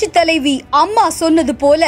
புரட்சி தலைவி அம்மா சொன்னது போல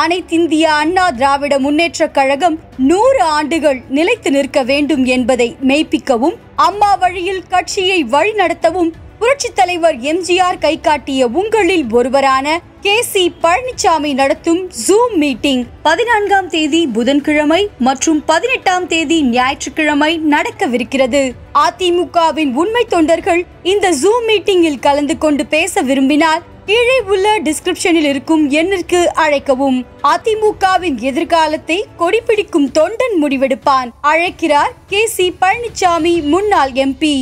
அனைத்திந்திய அண்ணா திராவிட முன்னேற்ற கழகம் நூறு ஆண்டுகள் நிலைத்து நிற்க வேண்டும் என்பதை மெய்ப்பிக்கவும் அம்மா வழியில் கட்சியை வழிநடத்தவும் புரட்சி தலைவர் எம்ஜிஆர் காட்டிய உங்களில் ஒருவரான கே சி பழனிசாமி நடத்தும் ஜூம் மீட்டிங் பதினான்காம் தேதி புதன்கிழமை மற்றும் பதினெட்டாம் தேதி ஞாயிற்றுக்கிழமை நடக்கவிருக்கிறது அதிமுகவின் உண்மை தொண்டர்கள் இந்த ஜூம் மீட்டிங்கில் கலந்து கொண்டு பேச விரும்பினால் கீழே உள்ள டிஸ்கிரிப்ஷனில் இருக்கும் எண்ணிற்கு அழைக்கவும் அதிமுகவின் எதிர்காலத்தை கொடிபிடிக்கும் தொண்டன் முடிவெடுப்பான் அழைக்கிறார் கே சி பழனிசாமி முன்னாள் எம்பி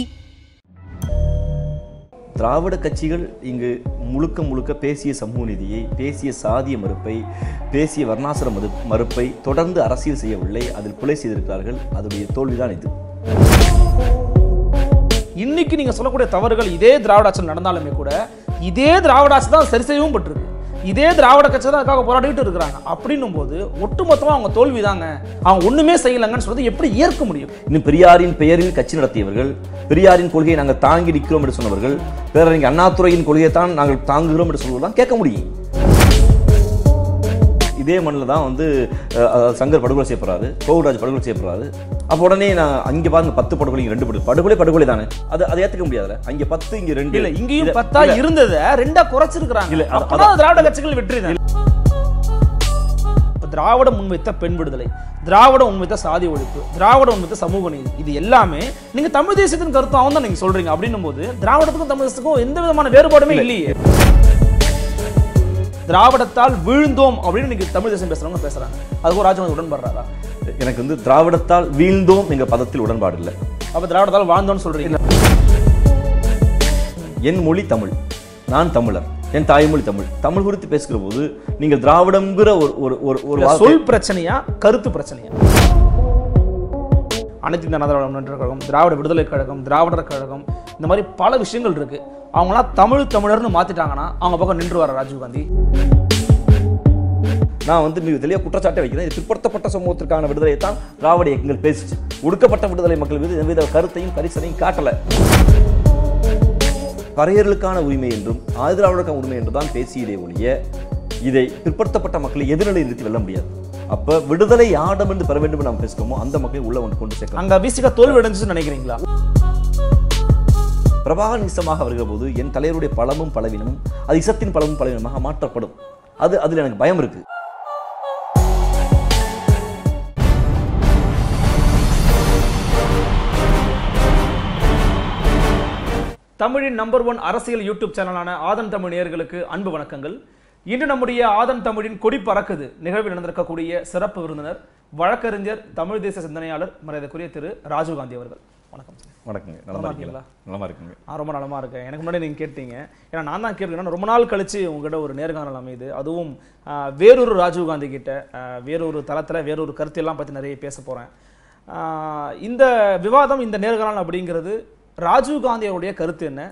திராவிட கட்சிகள் இங்கு முழுக்க முழுக்க பேசிய சமூக நிதியை பேசிய சாதிய மறுப்பை பேசிய வர்ணாசிர மது மறுப்பை தொடர்ந்து அரசியல் செய்யவில்லை அதில் புலை செய்திருக்கிறார்கள் அதனுடைய தோல்விதான் இது இன்னைக்கு நீங்க சொல்லக்கூடிய தவறுகள் இதே திராவிட நடந்தாலுமே கூட இதே திராவிடாசு தான் சரி செய்யவும் பட்டிருக்கு இதே திராவிட கட்சி தான் அதுக்காக போராடிட்டு இருக்கிறாங்க அப்படின்னும் போது ஒட்டுமொத்தமாக அவங்க தோல்வி தாங்க அவங்க ஒன்றுமே செய்யலைங்கன்னு சொல்றது எப்படி ஏற்க முடியும் இன்னும் பெரியாரின் பெயரில் கட்சி நடத்தியவர்கள் பெரியாரின் கொள்கையை நாங்கள் தாங்கி நிற்கிறோம் என்று சொன்னவர்கள் பேரறிஞர் அண்ணாத்துறையின் கொள்கையை தான் நாங்கள் தாங்குகிறோம் என்று சொல்வதுதான் கேட்க முடியும் இதே மண்ணில் தான் வந்து சங்கர் படுகொலை செய்யப்படுறாரு கோகுல்ராஜ் படுகொலை செய்யப்படுறாரு அப்போ உடனே நான் அங்கே பாருங்க பத்து படுகொலை ரெண்டு படுகொலை படுகொலை படுகொலை தானே அது அதை ஏற்றுக்க முடியாதுல அங்கே பத்து இங்கே ரெண்டு இல்லை இங்கேயும் பத்தா இருந்ததை ரெண்டா குறைச்சிருக்கிறாங்க இல்லை அதான் திராவிட கட்சிகள் வெற்றி தான் திராவிட முன்வைத்த பெண் விடுதலை திராவிட உண்மைத்த சாதி ஒழிப்பு திராவிட உண்மைத்த சமூக நீதி இது எல்லாமே நீங்க தமிழ் தேசத்தின் கருத்தாகவும் தான் நீங்க சொல்றீங்க அப்படின்னும் போது திராவிடத்துக்கும் தமிழ் தேசத்துக்கும் எந்த விதமான வேறுபாடுமே இல்லையே திராவிடத்தால் வீழ்ந்தோம் அப்படின்னு இன்னைக்கு தமிழ் தேசம் பேசுறவங்க பேசுறாங்க அதுக்கும் ராஜவந்த் உடன்படுறாரா எனக்கு வந்து திராவிடத்தால் வீழ்ந்தோம் எங்க பதத்தில் உடன்பாடு இல்லை அப்ப திராவிடத்தால் வாழ்ந்தோம்னு சொல்றீங்க என் மொழி தமிழ் நான் தமிழர் என் தாய்மொழி தமிழ் தமிழ் குறித்து பேசுகிற போது நீங்கள் திராவிடங்கிற ஒரு ஒரு ஒரு சொல் பிரச்சனையா கருத்து பிரச்சனையா அனைத்து இந்திய அண்ணா முன்னேற்ற கழகம் திராவிட விடுதலை கழகம் திராவிடர் கழகம் இந்த மாதிரி பல விஷயங்கள் இருக்குது அவங்களாம் தமிழ் தமிழர்னு மாற்றிட்டாங்கன்னா அவங்க பக்கம் நின்று வர ராஜீவ்காந்தி நான் வந்து மிக தெளிவாக குற்றச்சாட்டை வைக்கிறேன் பிற்படுத்தப்பட்ட சமூகத்திற்கான விடுதலை தான் திராவிட இயக்கங்கள் பேசிச்சு ஒடுக்கப்பட்ட விடுதலை மக்கள் மீது எந்தவித கருத்தையும் கரிசனையும் காட்டலை பறையர்களுக்கான உரிமை என்றும் ஆதிராவிடருக்கான உரிமை என்று தான் பேசியதே ஒழிய இதை பிற்படுத்தப்பட்ட மக்களை எதிர்நிலை நிறுத்தி வெல்ல முடியாது அப்போ விடுதலை ஆடம் என்று பெற வேண்டும் நாம் பேசுகிறோமோ அந்த மக்களை உள்ள ஒன்று கொண்டு சேர்க்கலாம் அங்கே விசிக தோல்வி நினைக்கிறீங்களா பிரபாகர் இசமாக வருகிற போது என் தலைவருடைய பலமும் பலவீனமும் அது இசத்தின் பலமும் பலவீனமாக மாற்றப்படும் அது அதில் எனக்கு பயம் இருக்குது தமிழின் நம்பர் ஒன் அரசியல் யூடியூப் சேனலான ஆதன் தமிழ் நேர்களுக்கு அன்பு வணக்கங்கள் இன்று நம்முடைய ஆதன் தமிழின் கொடி பறக்குது நிகழ்வில் நடந்திருக்கக்கூடிய சிறப்பு விருந்தினர் வழக்கறிஞர் தமிழ் தேச சிந்தனையாளர் மரியாதைக்குரிய திரு ராஜீவ்காந்தி அவர்கள் வணக்கம் வணக்கங்க நல்லா இருக்கீங்களா நல்லா இருக்குங்க ரொம்ப நலமாக இருக்கேன் எனக்கு முன்னாடி நீங்கள் கேட்டீங்க ஏன்னா நான் தான் கேட்பீங்கன்னா ரொம்ப நாள் கழிச்சு உங்ககிட்ட ஒரு நேர்காணல் அமையுது அதுவும் வேறொரு ராஜீவ்காந்தி கிட்ட வேறொரு தளத்தில் வேறொரு எல்லாம் பற்றி நிறைய பேச போகிறேன் இந்த விவாதம் இந்த நேர்காணல் அப்படிங்கிறது ராஜீவ்காந்தியோடைய கருத்து என்ன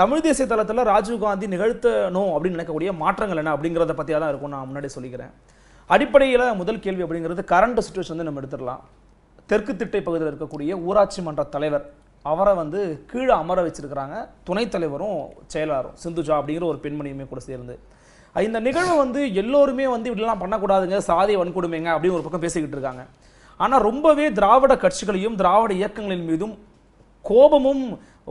தமிழ் தேசிய தளத்தில் ராஜீவ்காந்தி நிகழ்த்தணும் அப்படின்னு நினைக்கக்கூடிய மாற்றங்கள் என்ன அப்படிங்கிறத பற்றியாக தான் இருக்கும் நான் முன்னாடி சொல்லிக்கிறேன் அடிப்படையில் முதல் கேள்வி அப்படிங்கிறது கரண்ட் சுச்சுவேஷன் வந்து நம்ம எடுத்துடலாம் தெற்கு திட்டை பகுதியில் இருக்கக்கூடிய ஊராட்சி மன்ற தலைவர் அவரை வந்து கீழே அமர வச்சிருக்கிறாங்க துணைத் தலைவரும் செயலாளரும் சிந்துஜா அப்படிங்கிற ஒரு பெண்மணியுமே கூட சேர்ந்து இந்த நிகழ்வு வந்து எல்லோருமே வந்து இப்படிலாம் பண்ணக்கூடாதுங்க சாதி வன்கொடுமைங்க அப்படின்னு ஒரு பக்கம் பேசிக்கிட்டு இருக்காங்க ஆனால் ரொம்பவே திராவிட கட்சிகளையும் திராவிட இயக்கங்களின் மீதும் கோபமும்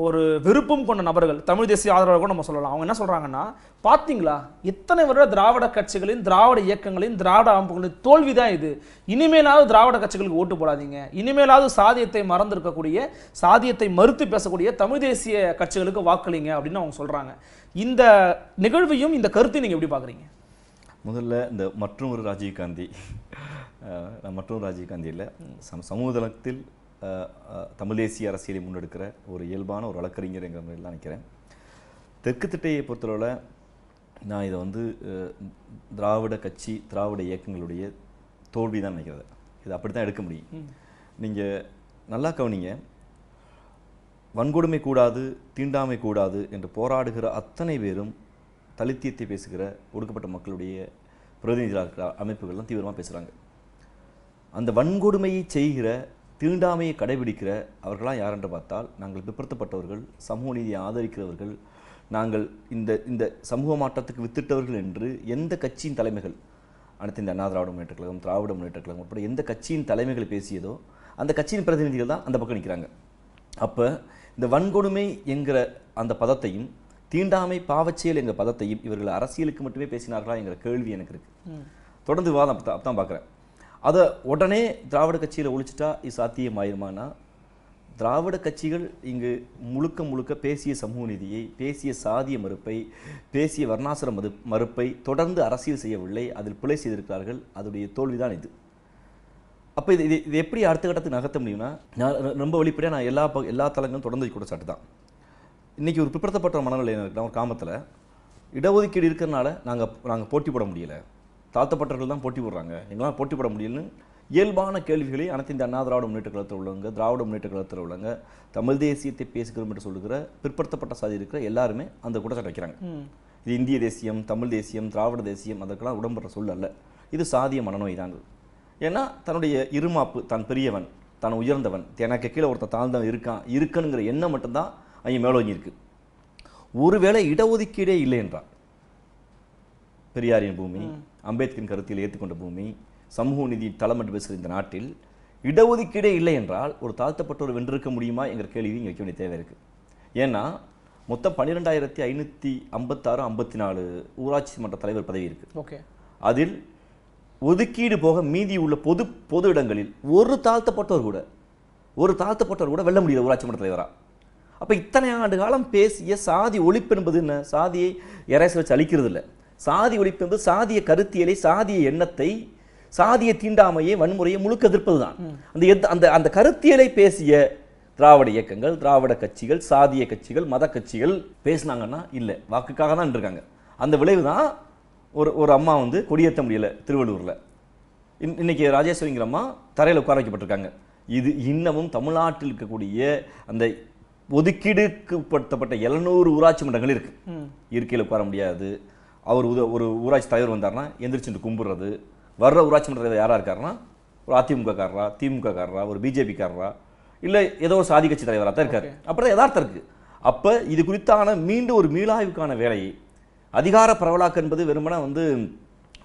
ஒரு விருப்பம் கொண்ட நபர்கள் தமிழ் தேசிய ஆதரவாளர்கள் கூட நம்ம சொல்லலாம் அவங்க என்ன சொல்கிறாங்கன்னா பார்த்தீங்களா இத்தனை வருட திராவிட கட்சிகளின் திராவிட இயக்கங்களின் திராவிட அமைப்புகளின் தோல்வி தான் இது இனிமேலாவது திராவிட கட்சிகளுக்கு ஓட்டு போடாதீங்க இனிமேலாவது சாதியத்தை இருக்கக்கூடிய சாதியத்தை மறுத்து பேசக்கூடிய தமிழ் தேசிய கட்சிகளுக்கு வாக்களிங்க அப்படின்னு அவங்க சொல்கிறாங்க இந்த நிகழ்வையும் இந்த கருத்தை நீங்கள் எப்படி பார்க்குறீங்க முதல்ல இந்த மற்றொரு ராஜீவ்காந்தி மற்றொரு ராஜீவ்காந்தி இல்லை சமூகத்தில் தமிழேசிய அரசியலை முன்னெடுக்கிற ஒரு இயல்பான ஒரு வழக்கறிஞர்ங்கிற முறையில் தான் நினைக்கிறேன் தெற்கு திட்டையை பொறுத்தளவில் நான் இதை வந்து திராவிட கட்சி திராவிட இயக்கங்களுடைய தோல்வி தான் நினைக்கிறது இது அப்படி தான் எடுக்க முடியும் நீங்கள் நல்லா கவனிங்க வன்கொடுமை கூடாது தீண்டாமை கூடாது என்று போராடுகிற அத்தனை பேரும் தலித்தியத்தை பேசுகிற ஒடுக்கப்பட்ட மக்களுடைய பிரதிநிதிகளாக அமைப்புகள்லாம் தீவிரமாக பேசுகிறாங்க அந்த வன்கொடுமையை செய்கிற தீண்டாமையை கடைபிடிக்கிற அவர்களாம் யாரென்று பார்த்தால் நாங்கள் பிற்படுத்தப்பட்டவர்கள் சமூக நீதியை ஆதரிக்கிறவர்கள் நாங்கள் இந்த இந்த சமூக மாற்றத்துக்கு வித்திட்டவர்கள் என்று எந்த கட்சியின் தலைமைகள் அனைத்து இந்த அண்ணா திராவிட முன்னேற்ற கழகம் திராவிட முன்னேற்ற கழகம் உட்பட எந்த கட்சியின் தலைமைகள் பேசியதோ அந்த கட்சியின் பிரதிநிதிகள் தான் அந்த பக்கம் நிற்கிறாங்க அப்போ இந்த வன்கொடுமை என்கிற அந்த பதத்தையும் தீண்டாமை பாவச்செயல் என்கிற பதத்தையும் இவர்கள் அரசியலுக்கு மட்டுமே பேசினார்களா என்கிற கேள்வி எனக்கு இருக்குது தொடர்ந்து விவாதம் தான் பார்க்குறேன் அதை உடனே திராவிட கட்சியில் ஒழிச்சிட்டா இது சாத்தியம் ஆயிருமான்னா திராவிட கட்சிகள் இங்கு முழுக்க முழுக்க பேசிய சமூக நீதியை பேசிய சாதிய மறுப்பை பேசிய வர்ணாசிர மது மறுப்பை தொடர்ந்து அரசியல் செய்யவில்லை அதில் பிழை செய்திருக்கிறார்கள் அதோடைய தோல்விதான் இது அப்போ இது இது எப்படி அடுத்த கட்டத்துக்கு நகர்த்த முடியும்னா நான் ரொம்ப வெளிப்படையாக நான் எல்லா ப எல்லா தளங்களும் தொடர்ந்து கூட சாட்டு தான் இன்றைக்கி ஒரு பிற்படுத்தப்பட்ட மனநிலை என்ன இருக்குன்னா ஒரு காமத்தில் இடஒதுக்கீடு இருக்கிறனால நாங்கள் நாங்கள் போட்டி போட முடியலை தாழ்த்தப்பட்டவர்கள் தான் போட்டி போடுறாங்க எங்களால் போட்டி போட முடியலன்னு இயல்பான கேள்விகளை அனைத்து இந்த அண்ணா திராவிட முன்னேற்ற கழகத்தில் உள்ளவங்க திராவிட முன்னேற்ற கழகத்தில் உள்ளவங்க தமிழ் தேசியத்தை பேசுகிறோம் என்று சொல்லுகிற பிற்படுத்தப்பட்ட சாதி இருக்கிற எல்லாருமே அந்த கூட்டத்தை வைக்கிறாங்க இது இந்திய தேசியம் தமிழ் தேசியம் திராவிட தேசியம் அதற்கெல்லாம் உடம்புற சொல் அல்ல இது சாதிய மனநோய் தான் ஏன்னா தன்னுடைய இருமாப்பு தான் பெரியவன் தான் உயர்ந்தவன் எனக்கு கீழே ஒருத்தன் தாழ்ந்தவன் இருக்கான் இருக்கணுங்கிற எண்ணம் மட்டும்தான் அங்கே மேலோங்கி இருக்கு ஒருவேளை இடஒதுக்கீடே இல்லை என்றான் பெரியாரின் பூமி அம்பேத்கரின் கருத்தில் ஏற்றுக்கொண்ட பூமி சமூக நிதி தளம் என்று பேசுகிற இந்த நாட்டில் இடஒதுக்கீடே இல்லை என்றால் ஒரு தாழ்த்தப்பட்டோர் வென்றிருக்க முடியுமா என்கிற கேள்வி இங்கே வைக்க வேண்டிய தேவை இருக்குது ஏன்னா மொத்தம் பன்னிரெண்டாயிரத்தி ஐநூற்றி ஐம்பத்தாறு ஐம்பத்தி நாலு ஊராட்சி மன்ற தலைவர் பதவி இருக்குது ஓகே அதில் ஒதுக்கீடு போக மீதி உள்ள பொது பொது இடங்களில் ஒரு தாழ்த்தப்பட்டவர் கூட ஒரு தாழ்த்தப்பட்டவர் கூட வெல்ல முடியல ஊராட்சி மன்ற தலைவராக அப்போ இத்தனை ஆண்டு காலம் பேசிய சாதி ஒழிப்பு என்பது என்ன சாதியை இறைசி வச்சு அழிக்கிறது இல்லை சாதி ஒழிப்பு என்பது சாதிய கருத்தியலை சாதிய எண்ணத்தை சாதிய தீண்டாமையை வன்முறையை முழுக்க எதிர்ப்பது தான் அந்த அந்த அந்த கருத்தியலை பேசிய திராவிட இயக்கங்கள் திராவிட கட்சிகள் சாதிய கட்சிகள் மத கட்சிகள் பேசினாங்கன்னா இல்லை வாக்குக்காக தான் இருக்காங்க அந்த விளைவு தான் ஒரு ஒரு அம்மா வந்து கொடியேற்ற முடியல திருவள்ளூரில் இன் இன்னைக்கு ராஜேஸ்வரிங்கிற அம்மா தரையில் உட்கார வைக்கப்பட்டிருக்காங்க இது இன்னமும் தமிழ்நாட்டில் இருக்கக்கூடிய அந்த ஒதுக்கீடுக்குட்படுத்தப்பட்ட எழுநூறு ஊராட்சி மன்றங்கள் இருக்குது இருக்கையில் உட்கார முடியாது அவர் உத ஒரு ஊராட்சி தலைவர் வந்தார்னா எந்திரிச்சுட்டு கும்பிட்றது வர்ற ஊராட்சி மன்ற தலைவர் யாராக இருக்காருன்னா ஒரு அதிமுகக்காரரா திமுகக்காரரா ஒரு பிஜேபிக்காரரா இல்லை ஏதோ ஒரு சாதி கட்சி தலைவராக தான் இருக்கார் அப்புறம் யதார்த்தம் இருக்குது அப்போ இது குறித்தான மீண்டும் ஒரு மீளாய்வுக்கான வேலையை அதிகார பரவலாக்கு என்பது வெறுமனா வந்து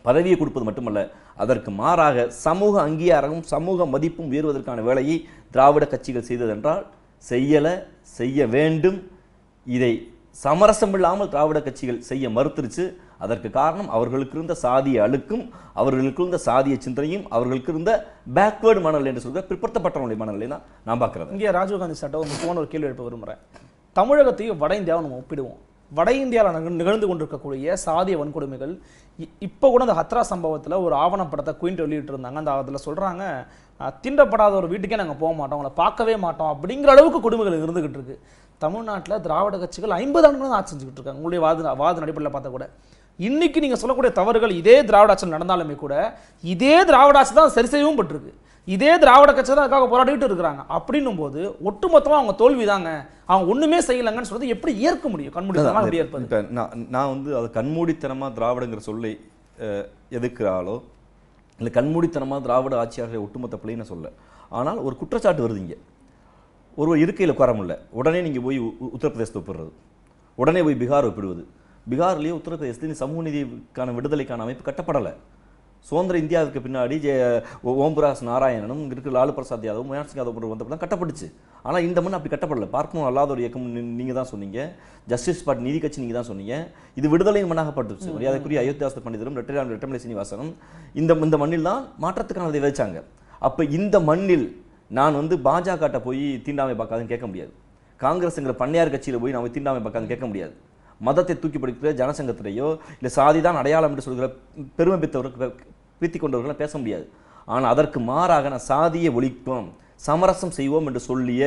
பதவியை கொடுப்பது மட்டுமல்ல அதற்கு மாறாக சமூக அங்கீகாரமும் சமூக மதிப்பும் உயர்வதற்கான வேலையை திராவிட கட்சிகள் செய்ததென்றால் செய்யலை செய்ய வேண்டும் இதை சமரசம் இல்லாமல் திராவிட கட்சிகள் செய்ய மறுத்துருச்சு அதற்கு காரணம் அவர்களுக்கு இருந்த சாதிய அழுக்கும் அவர்களுக்கு இருந்த சாதிய சிந்தனையும் அவர்களுக்கு இருந்த பேக்வேர்டு மனநிலை என்று சொல்ற பிற்படுத்தப்பட்டவனுடைய மனநிலை தான் நான் பார்க்குறது இங்கே ராஜீவ்காந்தி சட்டம் ஒரு முக்கியமான ஒரு கேள்வி எழுப்ப விரும்புகிறேன் தமிழகத்தையும் வட இந்தியாவை நம்ம ஒப்பிடுவோம் வட இந்தியாவில் நிகழ்ந்து கொண்டிருக்கக்கூடிய சாதிய வன்கொடுமைகள் இப்போ கூட அந்த ஹத்ரா சம்பவத்தில் ஒரு ஆவணப்படத்தை குயின்ட்டு இருந்தாங்க அந்த அதில் சொல்கிறாங்க திண்டப்படாத ஒரு வீட்டுக்கே நாங்கள் போக மாட்டோம் அவங்கள பார்க்கவே மாட்டோம் அப்படிங்கிற அளவுக்கு கொடுமைகள் இருந்துகிட்டு இருக்கு தமிழ்நாட்டில் திராவிட கட்சிகள் ஐம்பது ஆண்டுகளும் ஆட்சி செஞ்சுக்கிட்டு இருக்காங்க உங்களுடைய வாத வாத அடிப்படையில் பார்த்தா கூட இன்றைக்கி நீங்கள் சொல்லக்கூடிய தவறுகள் இதே திராவிட ஆட்சி நடந்தாலுமே கூட இதே திராவிட ஆட்சி தான் சரி செய்யவும் பட்டிருக்கு இதே திராவிட கட்சி தான் அதுக்காக போராடிட்டு இருக்கிறாங்க அப்படின்னும் போது ஒட்டுமொத்தமாக அவங்க தோல்வி தாங்க அவங்க ஒன்றுமே செய்யலைங்கன்னு சொல்றது எப்படி ஏற்க முடியும் கண்மூடித்தனமாக எப்படி நான் நான் வந்து அது கண்மூடித்தனமாக திராவிடங்கிற சொல்லை எதிர்க்கிறாளோ இல்லை கண்மூடித்தனமாக திராவிட ஆட்சியாக ஒட்டுமொத்த பிள்ளைன்னு சொல்ல ஆனால் ஒரு குற்றச்சாட்டு வருது இங்கே ஒரு இருக்கையில் குறமுல்ல உடனே நீங்கள் போய் உத்தரப்பிரதேசத்தை ஒப்பிடுறது உடனே போய் பீகார் ஒப்பிடுவது பீகார்லேயே உத்தரப்பிரதேசத்தின் சமூக நீதிக்கான விடுதலைக்கான அமைப்பு கட்டப்படலை சுதந்திர இந்தியாவுக்கு பின்னாடி ஜெ ஓம்புராஸ் நாராயணனும் இருக்கிற லாலு பிரசாத் யாதவ் முயன் சிங் யாதவ் போன்ற வந்தப்போ தான் கட்டப்பட்டுச்சு ஆனால் இந்த மண் அப்படி கட்டப்படலை பார்க்கணும் அல்லாத ஒரு இயக்கம் நீங்கள் தான் சொன்னீங்க ஜஸ்டிஸ் பார்ட் நீதி கட்சி நீங்கள் தான் சொன்னீங்க இது விடுதலையின் மண்ணாகப்பட்டுச்சு மரியாதைக்குரிய அயோத்தியாச பண்டிதரும் ரெட்டரியான் ரெட்டமலை சீனிவாசனும் இந்த இந்த மண்ணில் தான் மாற்றத்துக்கான இதை விதைச்சாங்க அப்போ இந்த மண்ணில் நான் வந்து பாஜகட்ட போய் தீண்டாமை பார்க்காதுன்னு கேட்க முடியாது காங்கிரஸ்ங்கிற பண்ணையார் கட்சியில் போய் நான் தீண்டாமை பார்க்காதுன்னு கேட்க முடியாது மதத்தை தூக்கி பிடிக்கிற ஜனசங்கத்திலேயோ இல்லை சாதி தான் அடையாளம் என்று சொல்கிற பெருமை பித்தவர்கள் பீத்தி கொண்டவர்கள் பேச முடியாது ஆனால் அதற்கு மாறாக நான் சாதியை ஒழிப்போம் சமரசம் செய்வோம் என்று சொல்லிய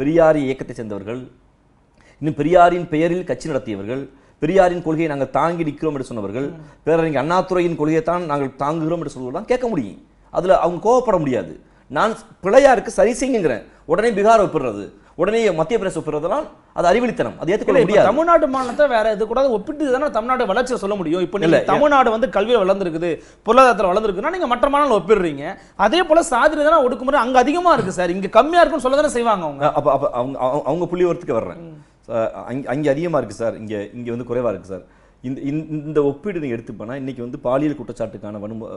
பெரியாரி இயக்கத்தை சேர்ந்தவர்கள் இன்னும் பெரியாரின் பெயரில் கட்சி நடத்தியவர்கள் பெரியாரின் கொள்கையை நாங்கள் தாங்கி நிற்கிறோம் என்று சொன்னவர்கள் பேரறிஞர் அண்ணாத்துறையின் கொள்கையை தான் நாங்கள் தாங்குகிறோம் என்று சொல்வதெல்லாம் கேட்க முடியும் அதில் அவங்க கோவப்பட முடியாது நான் பிள்ளையாருக்கு சரி செய்யுங்கிறேன் உடனே பீகார் ஒப்பிடுறது உடனே மத்திய பிரதேச ஒப்பிடுறதுலாம் அது அறிவிலித்தனம் அது ஏற்றுக்கொள்ள முடியாது தமிழ்நாடு மாநிலத்தை வேற இது கூட ஒப்பிட்டு தானே தமிழ்நாடு வளர்ச்சியை சொல்ல முடியும் இப்போ நீங்க தமிழ்நாடு வந்து கல்வியில் வளர்ந்துருக்குது பொருளாதாரத்தில் வளர்ந்துருக்குன்னா நீங்க மற்ற மாநிலம் ஒப்பிடுறீங்க அதே போல சாதி தானே ஒடுக்குமுறை அங்கே அதிகமா இருக்கு சார் இங்க கம்மியா இருக்குன்னு சொல்ல தானே செய்வாங்க அவங்க அப்போ அப்போ அவங்க அவங்க புள்ளி ஒருத்துக்கு வர்றேன் அங்கே அதிகமா இருக்கு சார் இங்க இங்கே வந்து குறைவா இருக்கு சார் இந்த இந்த இந்த ஒப்பீடு நீங்கள் எடுத்துப்போனால் இன்றைக்கி வந்து பாலியல் குற்றச்சாட்டுக்கான வன்மு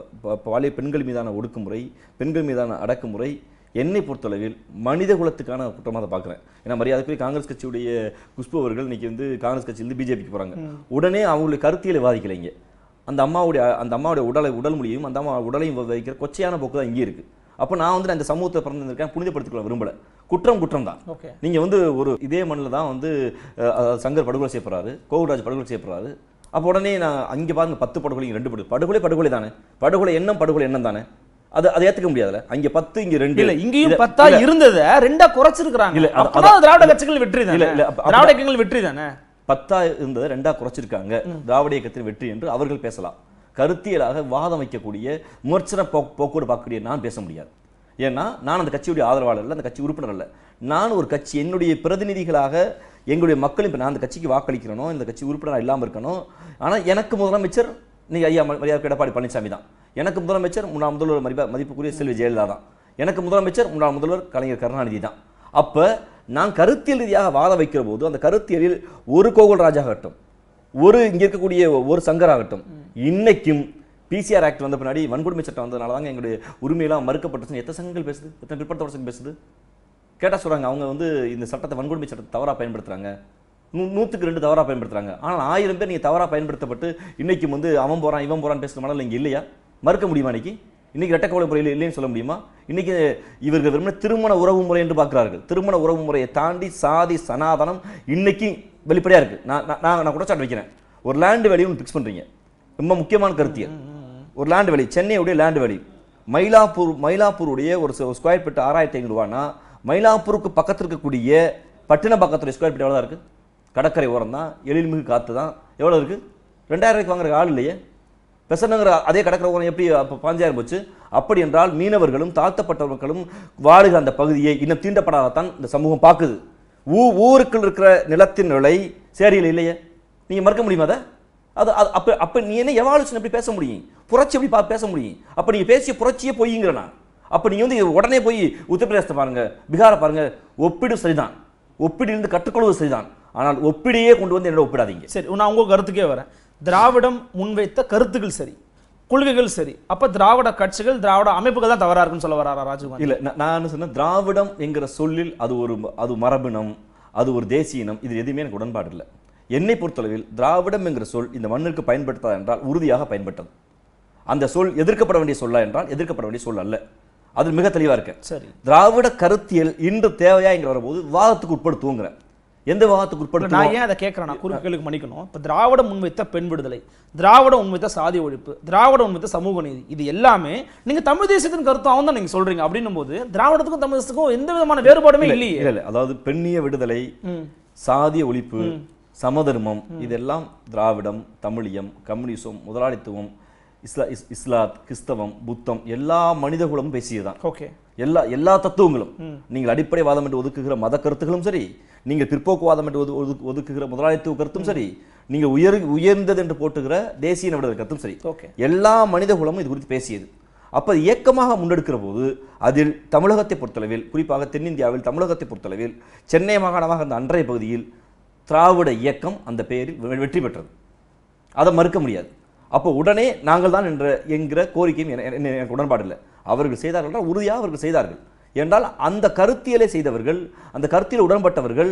பாலியல் பெண்கள் மீதான ஒடுக்குமுறை பெண்கள் மீதான அடக்குமுறை என்னை பொறுத்தளவில் மனித குலத்துக்கான குற்றமாக அதை பார்க்குறேன் ஏன்னா மரியாதைக்குரிய காங்கிரஸ் கட்சியுடைய குஷ்பு அவர்கள் இன்னைக்கு வந்து காங்கிரஸ் கட்சியிலிருந்து பிஜேபிக்கு போகிறாங்க உடனே அவங்களுடைய கருத்தியலை வாதிக்கலைங்க அந்த அம்மாவுடைய அந்த அம்மாவுடைய உடலை உடல் மொழியும் அந்த அம்மா உடலையும் வைக்கிற கொச்சையான போக்கு தான் இங்கே இருக்குது அப்போ நான் வந்து அந்த சமூகத்தை பிறந்திருக்கேன் புனிதப்படுத்திக்கொள்ள விரும்பலை குற்றம் குற்றம் தான் நீங்கள் வந்து ஒரு இதே மண்ணில் தான் வந்து சங்கர் படுகொலை செய்யப்படுறாரு கோகுராஜ் படுகொலை செய்யப்படுறாரு அப்போ உடனே நான் அங்கே பாருங்க பத்து படுகொலை ரெண்டு படுகொலை படுகொலை படுகொலை தானே படுகொலை எண்ணம் படுகொலை எண்ணம் தானே அது அதை ஏத்துக்க முடியாதுல்ல அங்கே பத்து இங்க ரெண்டு இல்லை இங்கேயும் பத்தா இருந்தது ரெண்டா குறைச்சிருக்கிறாங்க இல்லை அதான் திராவிட கட்சிகள் வெற்றி தான் இல்லை திராவிட கட்சிகள் வெற்றி தானே பத்தா இருந்ததை ரெண்டா குறைச்சிருக்காங்க திராவிட இயக்கத்தின் வெற்றி என்று அவர்கள் பேசலாம் கருத்தியலாக வாதம் வைக்கக்கூடிய விமர்சன போக்கோடு பார்க்கக்கூடிய நான் பேச முடியாது ஏன்னா நான் அந்த கட்சியுடைய ஆதரவாளர் இல்லை அந்த கட்சி உறுப்பினர் அல்ல நான் ஒரு கட்சி என்னுடைய பிரதிநிதிகளாக எங்களுடைய மக்களும் இப்போ நான் அந்த கட்சிக்கு வாக்களிக்கிறனோ இந்த கட்சி உறுப்பினராக இல்லாமல் இருக்கணும் ஆனால் எனக்கு முதலமைச்சர் நீங்கள் ஐயா மரியாதை எடப்பாடி பழனிசாமி தான் எனக்கு முதலமைச்சர் முன்னாள் முதல்வர் மதிப்பா மதிப்புக்குரிய செல்வி ஜெயலலிதா தான் எனக்கு முதலமைச்சர் முன்னாள் முதல்வர் கலைஞர் கருணாநிதி தான் அப்போ நான் கருத்தியல் ரீதியாக வாத வைக்கிற போது அந்த கருத்தியலில் ஒரு கோகுல் ஆகட்டும் ஒரு இங்கே இருக்கக்கூடிய ஒரு சங்கராகட்டும் ஆகட்டும் இன்னைக்கும் பிசிஆர் ஆக்ட் வந்த பின்னாடி வன்கொடுமை சட்டம் வந்ததுனால தாங்க எங்களுடைய உரிமையெல்லாம் மறுக்கப்பட்டுச்சுன்னு எத்தனை சங்கங்கள் பேசுது எத்தனை பிற்படுத்த சங்கம் பேசுது கேட்டால் சொல்கிறாங்க அவங்க வந்து இந்த சட்டத்தை வன்கொடுமை சட்டத்தை தவறாக பயன்படுத்துகிறாங்க நூ நூற்றுக்கு ரெண்டு தவறாக பயன்படுத்துகிறாங்க ஆனால் ஆயிரம் பேர் நீங்கள் தவறாக பயன்படுத்தப்பட்டு இன்றைக்கும் வந்து அவன் போகிறான் இவன் போகிறான்னு பேசுகிற மாதிரி இங்கே இல்லையா மறுக்க முடியுமா இன்னைக்கு இன்றைக்கி இரட்டை கவலை முறையில் இல்லைன்னு சொல்ல முடியுமா இன்றைக்கி இவர்கள் விரும்பின திருமண உறவு முறை என்று பார்க்குறார்கள் திருமண உறவு முறையை தாண்டி சாதி சனாதனம் இன்றைக்கி வெளிப்படையாக இருக்குது நான் நான் நான் கூட வைக்கிறேன் ஒரு லேண்டு வேலையும் ஃபிக்ஸ் பண்ணுறீங்க ரொம்ப முக்கியமான கருத்தியல் ஒரு லேண்டு வேலி சென்னையுடைய லேண்டு வேலி மயிலாப்பூர் மயிலாப்பூருடைய ஒரு ஸ்கொயர் ஃபீட் ஆறாயிரத்தி ஐநூறுவானா மயிலாப்பூருக்கு பக்கத்தில் இருக்கக்கூடிய பட்டின பக்கத்துடைய ஸ்கொயர் ஃபீட் எவ்வளோ தான் இருக்குது கடற்கரை ஓரம் தான் எழில்மிகு காற்று தான் எவ்வளோ இருக்குது ரெண்டாயிரம் ரூபாய்க்கு வாங்குற ஆள் இல்லையே பெசனங்கிற அதே கடற்கரை எப்படி அப்போ பாஞ்சாயிரம் போச்சு அப்படி என்றால் மீனவர்களும் தாழ்த்தப்பட்டவர்களும் வாழுகிற அந்த பகுதியை இன்னும் தீண்டப்படாதான் இந்த சமூகம் பார்க்குது ஊ ஊருக்குள் இருக்கிற நிலத்தின் நிலை சேரியில் இல்லையே நீங்கள் மறுக்க முடியுமா அதை அது அது அப்போ அப்போ நீ என்ன எவாலுஷன் எப்படி பேச முடியும் புரட்சி எப்படி பா பேச முடியும் அப்போ நீங்கள் பேசிய புரட்சியே போய்ங்கிறனா அப்போ நீங்கள் வந்து உடனே போய் உத்தரப்பிரதேசத்தை பாருங்கள் பீகாரை பாருங்கள் ஒப்பிடும் சரிதான் ஒப்பிடிலிருந்து கற்றுக்கொள்வது சரிதான் ஆனால் ஒப்பிடையே கொண்டு வந்து என்னோட ஒப்பிடாதீங்க சரி நான் உங்கள் கருத்துக்கே வரேன் திராவிடம் முன்வைத்த கருத்துக்கள் சரி கொள்கைகள் சரி அப்ப திராவிட கட்சிகள் திராவிட அமைப்புகள் தான் தவறா இருக்குன்னு சொல்ல வர ராஜகுமார் இல்ல நான் என்ன சொன்ன திராவிடம் என்கிற சொல்லில் அது ஒரு அது மரபினம் அது ஒரு தேசிய இனம் இது எதுவுமே எனக்கு உடன்பாடு இல்லை என்னை பொறுத்தளவில் திராவிடம் என்கிற சொல் இந்த மண்ணிற்கு பயன்படுத்தா என்றால் உறுதியாக பயன்பட்டது அந்த சொல் எதிர்க்கப்பட வேண்டிய சொல்லா என்றால் எதிர்க்கப்பட வேண்டிய சொல் அல்ல அது மிக தெளிவாக இருக்கேன் சரி திராவிட கருத்தியல் இன்று தேவையா என்கிற வரும்போது விவாதத்துக்கு உட்படுத்துவோங்கிறேன் எந்த விவாதத்துக்கு உட்படுத்த நான் ஏன் அதை கேட்குறேன் நான் மன்னிக்கணும் இப்போ திராவிட முன்வைத்த பெண் விடுதலை திராவிட முன்வைத்த சாதி ஒழிப்பு திராவிட முன்வைத்த சமூக நீதி இது எல்லாமே நீங்கள் தமிழ் தேசியத்தின் கருத்தாகவும் தான் நீங்கள் சொல்கிறீங்க அப்படின்னும் போது திராவிடத்துக்கும் தமிழ் தேசத்துக்கும் எந்த விதமான வேறுபாடுமே இல்லையே இல்லை அதாவது பெண்ணிய விடுதலை சாதிய ஒழிப்பு சமதர்மம் இதெல்லாம் திராவிடம் தமிழியம் கம்யூனிசம் முதலாளித்துவம் இஸ்லா இஸ் இஸ்லாத் கிறிஸ்தவம் புத்தம் எல்லா மனித குலமும் பேசியதுதான் ஓகே எல்லா எல்லா தத்துவங்களும் நீங்கள் அடிப்படை வாதம் என்று ஒதுக்குகிற மத கருத்துகளும் சரி நீங்கள் பிற்போக்குவாதம் என்று ஒது ஒதுக்குகிற முதலாளித்துவ கருத்தும் சரி நீங்கள் உயர் உயர்ந்தது என்று போட்டுகிற தேசிய நிபுணர் கருத்தும் சரி ஓகே எல்லா மனித குலமும் இது குறித்து பேசியது அப்போ இயக்கமாக முன்னெடுக்கிற போது அதில் தமிழகத்தை பொறுத்தளவில் குறிப்பாக தென்னிந்தியாவில் தமிழகத்தை பொறுத்தளவில் சென்னை மாகாணமாக இருந்த அன்றைய பகுதியில் திராவிட இயக்கம் அந்த பெயரில் வெற்றி பெற்றது அதை மறுக்க முடியாது அப்போ உடனே நாங்கள் தான் என்ற என்கிற கோரிக்கையும் எனக்கு உடன்பாடு இல்லை அவர்கள் செய்தார்கள் உறுதியாக அவர்கள் செய்தார்கள் என்றால் அந்த கருத்தியலை செய்தவர்கள் அந்த கருத்தியல் உடன்பட்டவர்கள்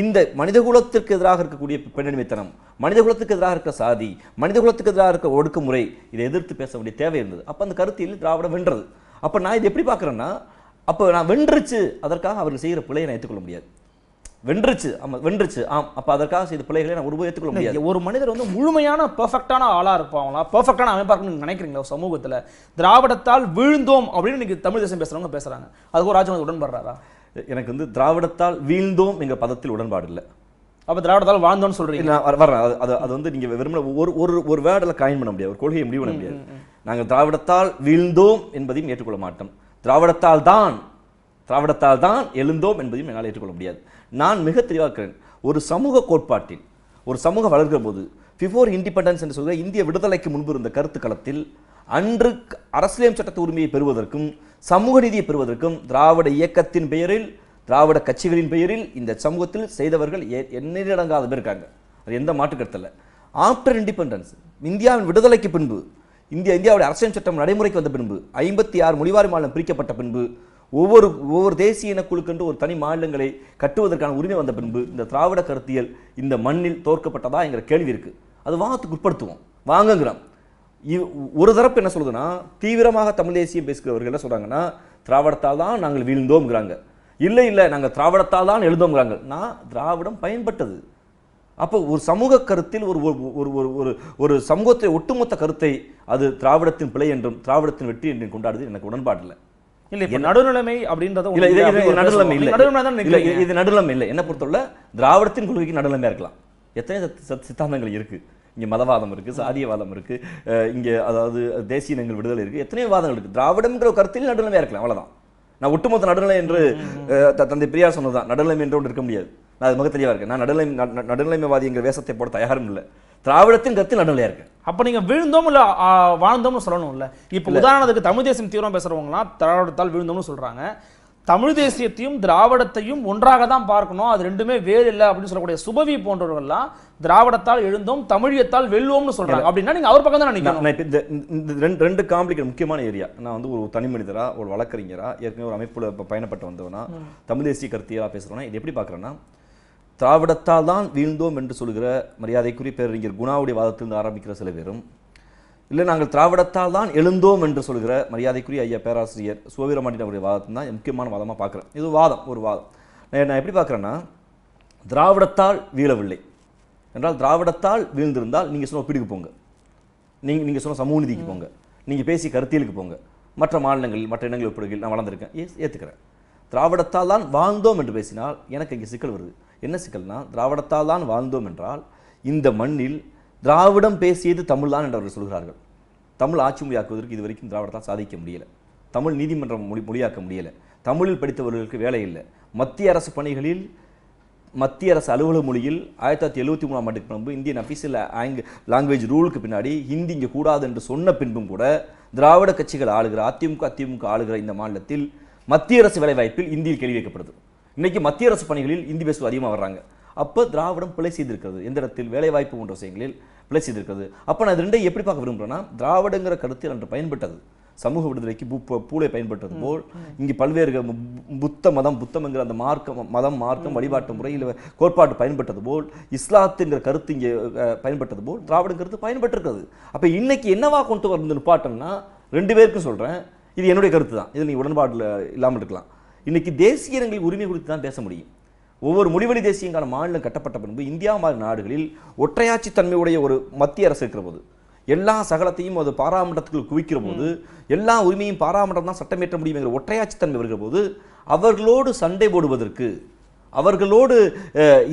இந்த மனிதகுலத்திற்கு எதிராக இருக்கக்கூடிய பெண்ணடிமைத்தனம் மனிதகுலத்துக்கு எதிராக இருக்க சாதி மனிதகுலத்துக்கு எதிராக இருக்க ஒடுக்குமுறை இதை எதிர்த்து பேச வேண்டிய தேவை இருந்தது அப்போ அந்த கருத்தியல் திராவிடம் வென்றது அப்போ நான் இதை எப்படி பார்க்குறேன்னா அப்போ நான் வென்றுச்சு அதற்காக அவர்கள் செய்கிற பிள்ளையை நான் ஏற்றுக்கொள்ள முடியாது வென்றுச்சு ஆமாம் வென்றுச்சு ஆம் அப்போ அதற்காக செய்த பிள்ளைகளை நான் ஒருபோது ஏற்றுக்கொள்ள முடியாது ஒரு மனிதர் வந்து முழுமையான பெர்ஃபெக்டான ஆளாக இருப்பாங்களா பெர்ஃபெக்டான அமைப்பாக இருக்கும் நினைக்கிறீங்களா சமூகத்தில் திராவிடத்தால் வீழ்ந்தோம் அப்படின்னு இன்னைக்கு தமிழ் தேசம் பேசுகிறவங்க பேசுகிறாங்க அதுக்கு ராஜவங்க உடன்படுறாரா எனக்கு வந்து திராவிடத்தால் வீழ்ந்தோம் எங்கள் பதத்தில் உடன்பாடு இல்லை அப்போ திராவிடத்தால் வாழ்ந்தோம்னு சொல்கிறீங்க நான் அது அது வந்து நீங்கள் வெறுமன ஒரு ஒரு ஒரு வேர்டில் காயின் பண்ண முடியாது ஒரு கொள்கையை முடிவு பண்ண முடியாது நாங்கள் திராவிடத்தால் வீழ்ந்தோம் என்பதையும் ஏற்றுக்கொள்ள மாட்டோம் திராவிடத்தால் தான் திராவிடத்தால் தான் எழுந்தோம் என்பதையும் என்னால் ஏற்றுக்கொள்ள முடியாது நான் மிக தெளிவாக்கிறேன் ஒரு சமூக கோட்பாட்டில் ஒரு சமூகம் வளர்கிற போது பிஃபோர் இண்டிபெண்டன்ஸ் என்று சொல்கிற இந்திய விடுதலைக்கு முன்பு இருந்த கருத்து களத்தில் அன்று அரசியலமைப்பு சட்டத்து உரிமையை பெறுவதற்கும் சமூக நீதியை பெறுவதற்கும் திராவிட இயக்கத்தின் பெயரில் திராவிட கட்சிகளின் பெயரில் இந்த சமூகத்தில் செய்தவர்கள் எண்ணிலடங்காத பேர் இருக்காங்க அது எந்த இல்லை ஆஃப்டர் இண்டிபெண்டன்ஸ் இந்தியாவின் விடுதலைக்கு பின்பு இந்தியா இந்தியாவுடைய அரசியல் சட்டம் நடைமுறைக்கு வந்த பின்பு ஐம்பத்தி ஆறு மொழிவாரி மாநிலம் பிரிக்கப்பட்ட பின்பு ஒவ்வொரு ஒவ்வொரு தேசிய இனக்குழுக்கென்று ஒரு தனி மாநிலங்களை கட்டுவதற்கான உரிமை வந்த பின்பு இந்த திராவிட கருத்தியல் இந்த மண்ணில் தோற்கப்பட்டதா என்கிற கேள்வி இருக்குது அது வாதத்துக்கு உட்படுத்துவோம் வாங்குங்கிறோம் ஒரு தரப்பு என்ன சொல்லுதுன்னா தீவிரமாக தமிழ் தேசியம் பேசுகிறவர்கள் என்ன சொல்கிறாங்கன்னா திராவிடத்தால் தான் நாங்கள் வீழ்ந்தோம்ங்கிறாங்க இல்லை இல்லை நாங்கள் திராவிடத்தால் தான் எழுதோங்கிறாங்க நான் திராவிடம் பயன்பட்டது அப்போ ஒரு சமூக கருத்தில் ஒரு ஒரு ஒரு ஒரு ஒரு சமூகத்தை ஒட்டுமொத்த கருத்தை அது திராவிடத்தின் பிழை என்றும் திராவிடத்தின் வெற்றி என்றும் கொண்டாடுது எனக்கு உடன்பாடு இல்லை நடுநிலைமை அப்படின்றத இல்லை இது நடுநிலைமை இல்லை என்ன பொறுத்தவரை திராவிடத்தின் கொள்கைக்கு நடுநிலைமையாக இருக்கலாம் எத்தனை சித்தாந்தங்கள் இருக்கு இங்கே மதவாதம் இருக்குது சாதியவாதம் இருக்குது இங்கே அதாவது தேசிய இனங்கள் விடுதலை இருக்குது எத்தனையோ வாதங்கள் இருக்குது திராவிடம்ங்கிற கருத்தில் நடுநிலைமையாக இருக்கலாம் அவ்வளோதான் நான் ஒட்டுமொத்த நடுநிலை என்று தந்தை பெரியார் சொன்னதான் நடுநிலைமை என்று ஒன்று இருக்க முடியாது நான் அது மிக தெளிவாக இருக்கேன் நான் நடுநிலை நடுநிலைமைவாதிங்கிற வேஷத்தை போட தயாரும் இல்லை திராவிடத்தின் கருத்து நடுநிலையாக இருக்கு அப்போ நீங்க விழுந்தோம் இல்லை வாழ்ந்தோம்னு இல்ல இப்போ உதாரணத்துக்கு தமிழ் தேசியம் தீவிரம் பேசுகிறவங்களாம் திராவிடத்தால் விழுந்தோம்னு சொல்றாங்க தமிழ் தேசியத்தையும் திராவிடத்தையும் ஒன்றாக தான் பார்க்கணும் அது ரெண்டுமே வேறு இல்லை அப்படின்னு சொல்லக்கூடிய சுபவி போன்றவர்கள்லாம் திராவிடத்தால் எழுந்தோம் தமிழியத்தால் வெல்லுவோம்னு சொல்றாங்க அப்படின்னா நீங்க அவர் பக்கம் தான் நினைக்கிறேன் இந்த ரெண்டு ரெண்டு காம்ப்ளிகேட் முக்கியமான ஏரியா நான் வந்து ஒரு தனி மனிதரா ஒரு வழக்கறிஞரா ஏற்கனவே ஒரு அமைப்புல பயணப்பட்டு வந்தவனா தமிழ் தேசிய கருத்தியா பேசுறோம்னா இது எப்படி பாக்குறேன்னா திராவிடத்தால் தான் வீழ்ந்தோம் என்று சொல்கிற மரியாதைக்குரிய பேரறிஞர் குணாவுடைய வாதத்திலிருந்து ஆரம்பிக்கிற சில பேரும் இல்லை நாங்கள் திராவிடத்தால் தான் எழுந்தோம் என்று சொல்கிற மரியாதைக்குரிய ஐயா பேராசிரியர் சுவீரமாண்டின் அவருடைய வாதத்தை தான் முக்கியமான வாதமாக பார்க்குறேன் இது வாதம் ஒரு வாதம் நான் எப்படி பார்க்குறேன்னா திராவிடத்தால் வீழவில்லை என்றால் திராவிடத்தால் வீழ்ந்திருந்தால் நீங்கள் சொன்ன ஒப்பீடுக்கு போங்க நீங்கள் நீங்கள் சொன்ன சமூக நிதிக்கு போங்க நீங்கள் பேசி கருத்தியலுக்கு போங்க மற்ற மாநிலங்களில் மற்ற இடங்களில் ஒப்பிடுகையில் நான் வளர்ந்துருக்கேன் ஏ ஏற்றுக்கிறேன் திராவிடத்தால் தான் வாழ்ந்தோம் என்று பேசினால் எனக்கு இங்கே சிக்கல் வருது என்ன சிக்கல்னா திராவிடத்தால் தான் வாழ்ந்தோம் என்றால் இந்த மண்ணில் திராவிடம் பேசியது தமிழ் தான் என்று அவர்கள் சொல்கிறார்கள் தமிழ் ஆட்சி மொழியாக்குவதற்கு இது வரைக்கும் திராவிடத்தால் சாதிக்க முடியலை தமிழ் நீதிமன்றம் மொழி மொழியாக்க முடியலை தமிழில் படித்தவர்களுக்கு வேலை இல்லை மத்திய அரசு பணிகளில் மத்திய அரசு அலுவலக மொழியில் ஆயிரத்தி தொள்ளாயிரத்தி எழுபத்தி மூணாம் ஆண்டுக்கு பின்பு இந்தியன் அஃபீஷியல் ஆங் லாங்குவேஜ் ரூலுக்கு பின்னாடி ஹிந்தி இங்கே கூடாது என்று சொன்ன பின்பும் கூட திராவிட கட்சிகள் ஆளுகிற அதிமுக அதிமுக ஆளுகிற இந்த மாநிலத்தில் மத்திய அரசு வேலைவாய்ப்பில் இந்தியில் கேள்வி வைக்கப்படுது இன்னைக்கு மத்திய அரசு பணிகளில் இந்தி பேசுவது அதிகமாக வர்றாங்க அப்போ திராவிடம் பிழை செய்திருக்கிறது எந்த இடத்தில் வேலைவாய்ப்பு போன்ற விஷயங்களில் பிழை செய்திருக்கிறது அப்போ நான் இது ரெண்டையும் எப்படி பார்க்க விரும்புகிறேன்னா திராவிடங்கிற கருத்தில் அன்று பயன்பட்டது சமூக விடுதலைக்கு பூலை பயன்படுத்துறது போல் இங்கே பல்வேறு புத்த மதம் புத்தம் என்கிற அந்த மார்க்கம் மதம் மார்க்கம் வழிபாட்டு முறையில் கோட்பாட்டு பயன்பட்டது போல் இஸ்லாத்துங்கிற கருத்து இங்கே பயன்பட்டது போல் திராவிட கருத்து பயன்பட்டிருக்கிறது அப்போ இன்னைக்கு என்னவா கொண்டு வந்து நிப்பாட்டம்னா ரெண்டு பேருக்கும் சொல்கிறேன் இது என்னுடைய கருத்து தான் இது நீ உடன்பாடில் இல்லாமல் இருக்கலாம் இன்னைக்கு தேசிய இனங்களுக்கு உரிமை குறித்து தான் பேச முடியும் ஒவ்வொரு மொழிவழி தேசியங்கான மாநிலம் கட்டப்பட்ட பின்பு இந்தியா மாதிரி நாடுகளில் ஒற்றையாட்சி தன்மையுடைய ஒரு மத்திய அரசு இருக்கிற போது எல்லா சகலத்தையும் அது பாராமன்றத்துக்குள் குவிக்கிற போது எல்லா உரிமையும் பாராமன்றம் தான் சட்டமேற்ற என்கிற ஒற்றையாட்சி தன்மை வருகிற போது அவர்களோடு சண்டை போடுவதற்கு அவர்களோடு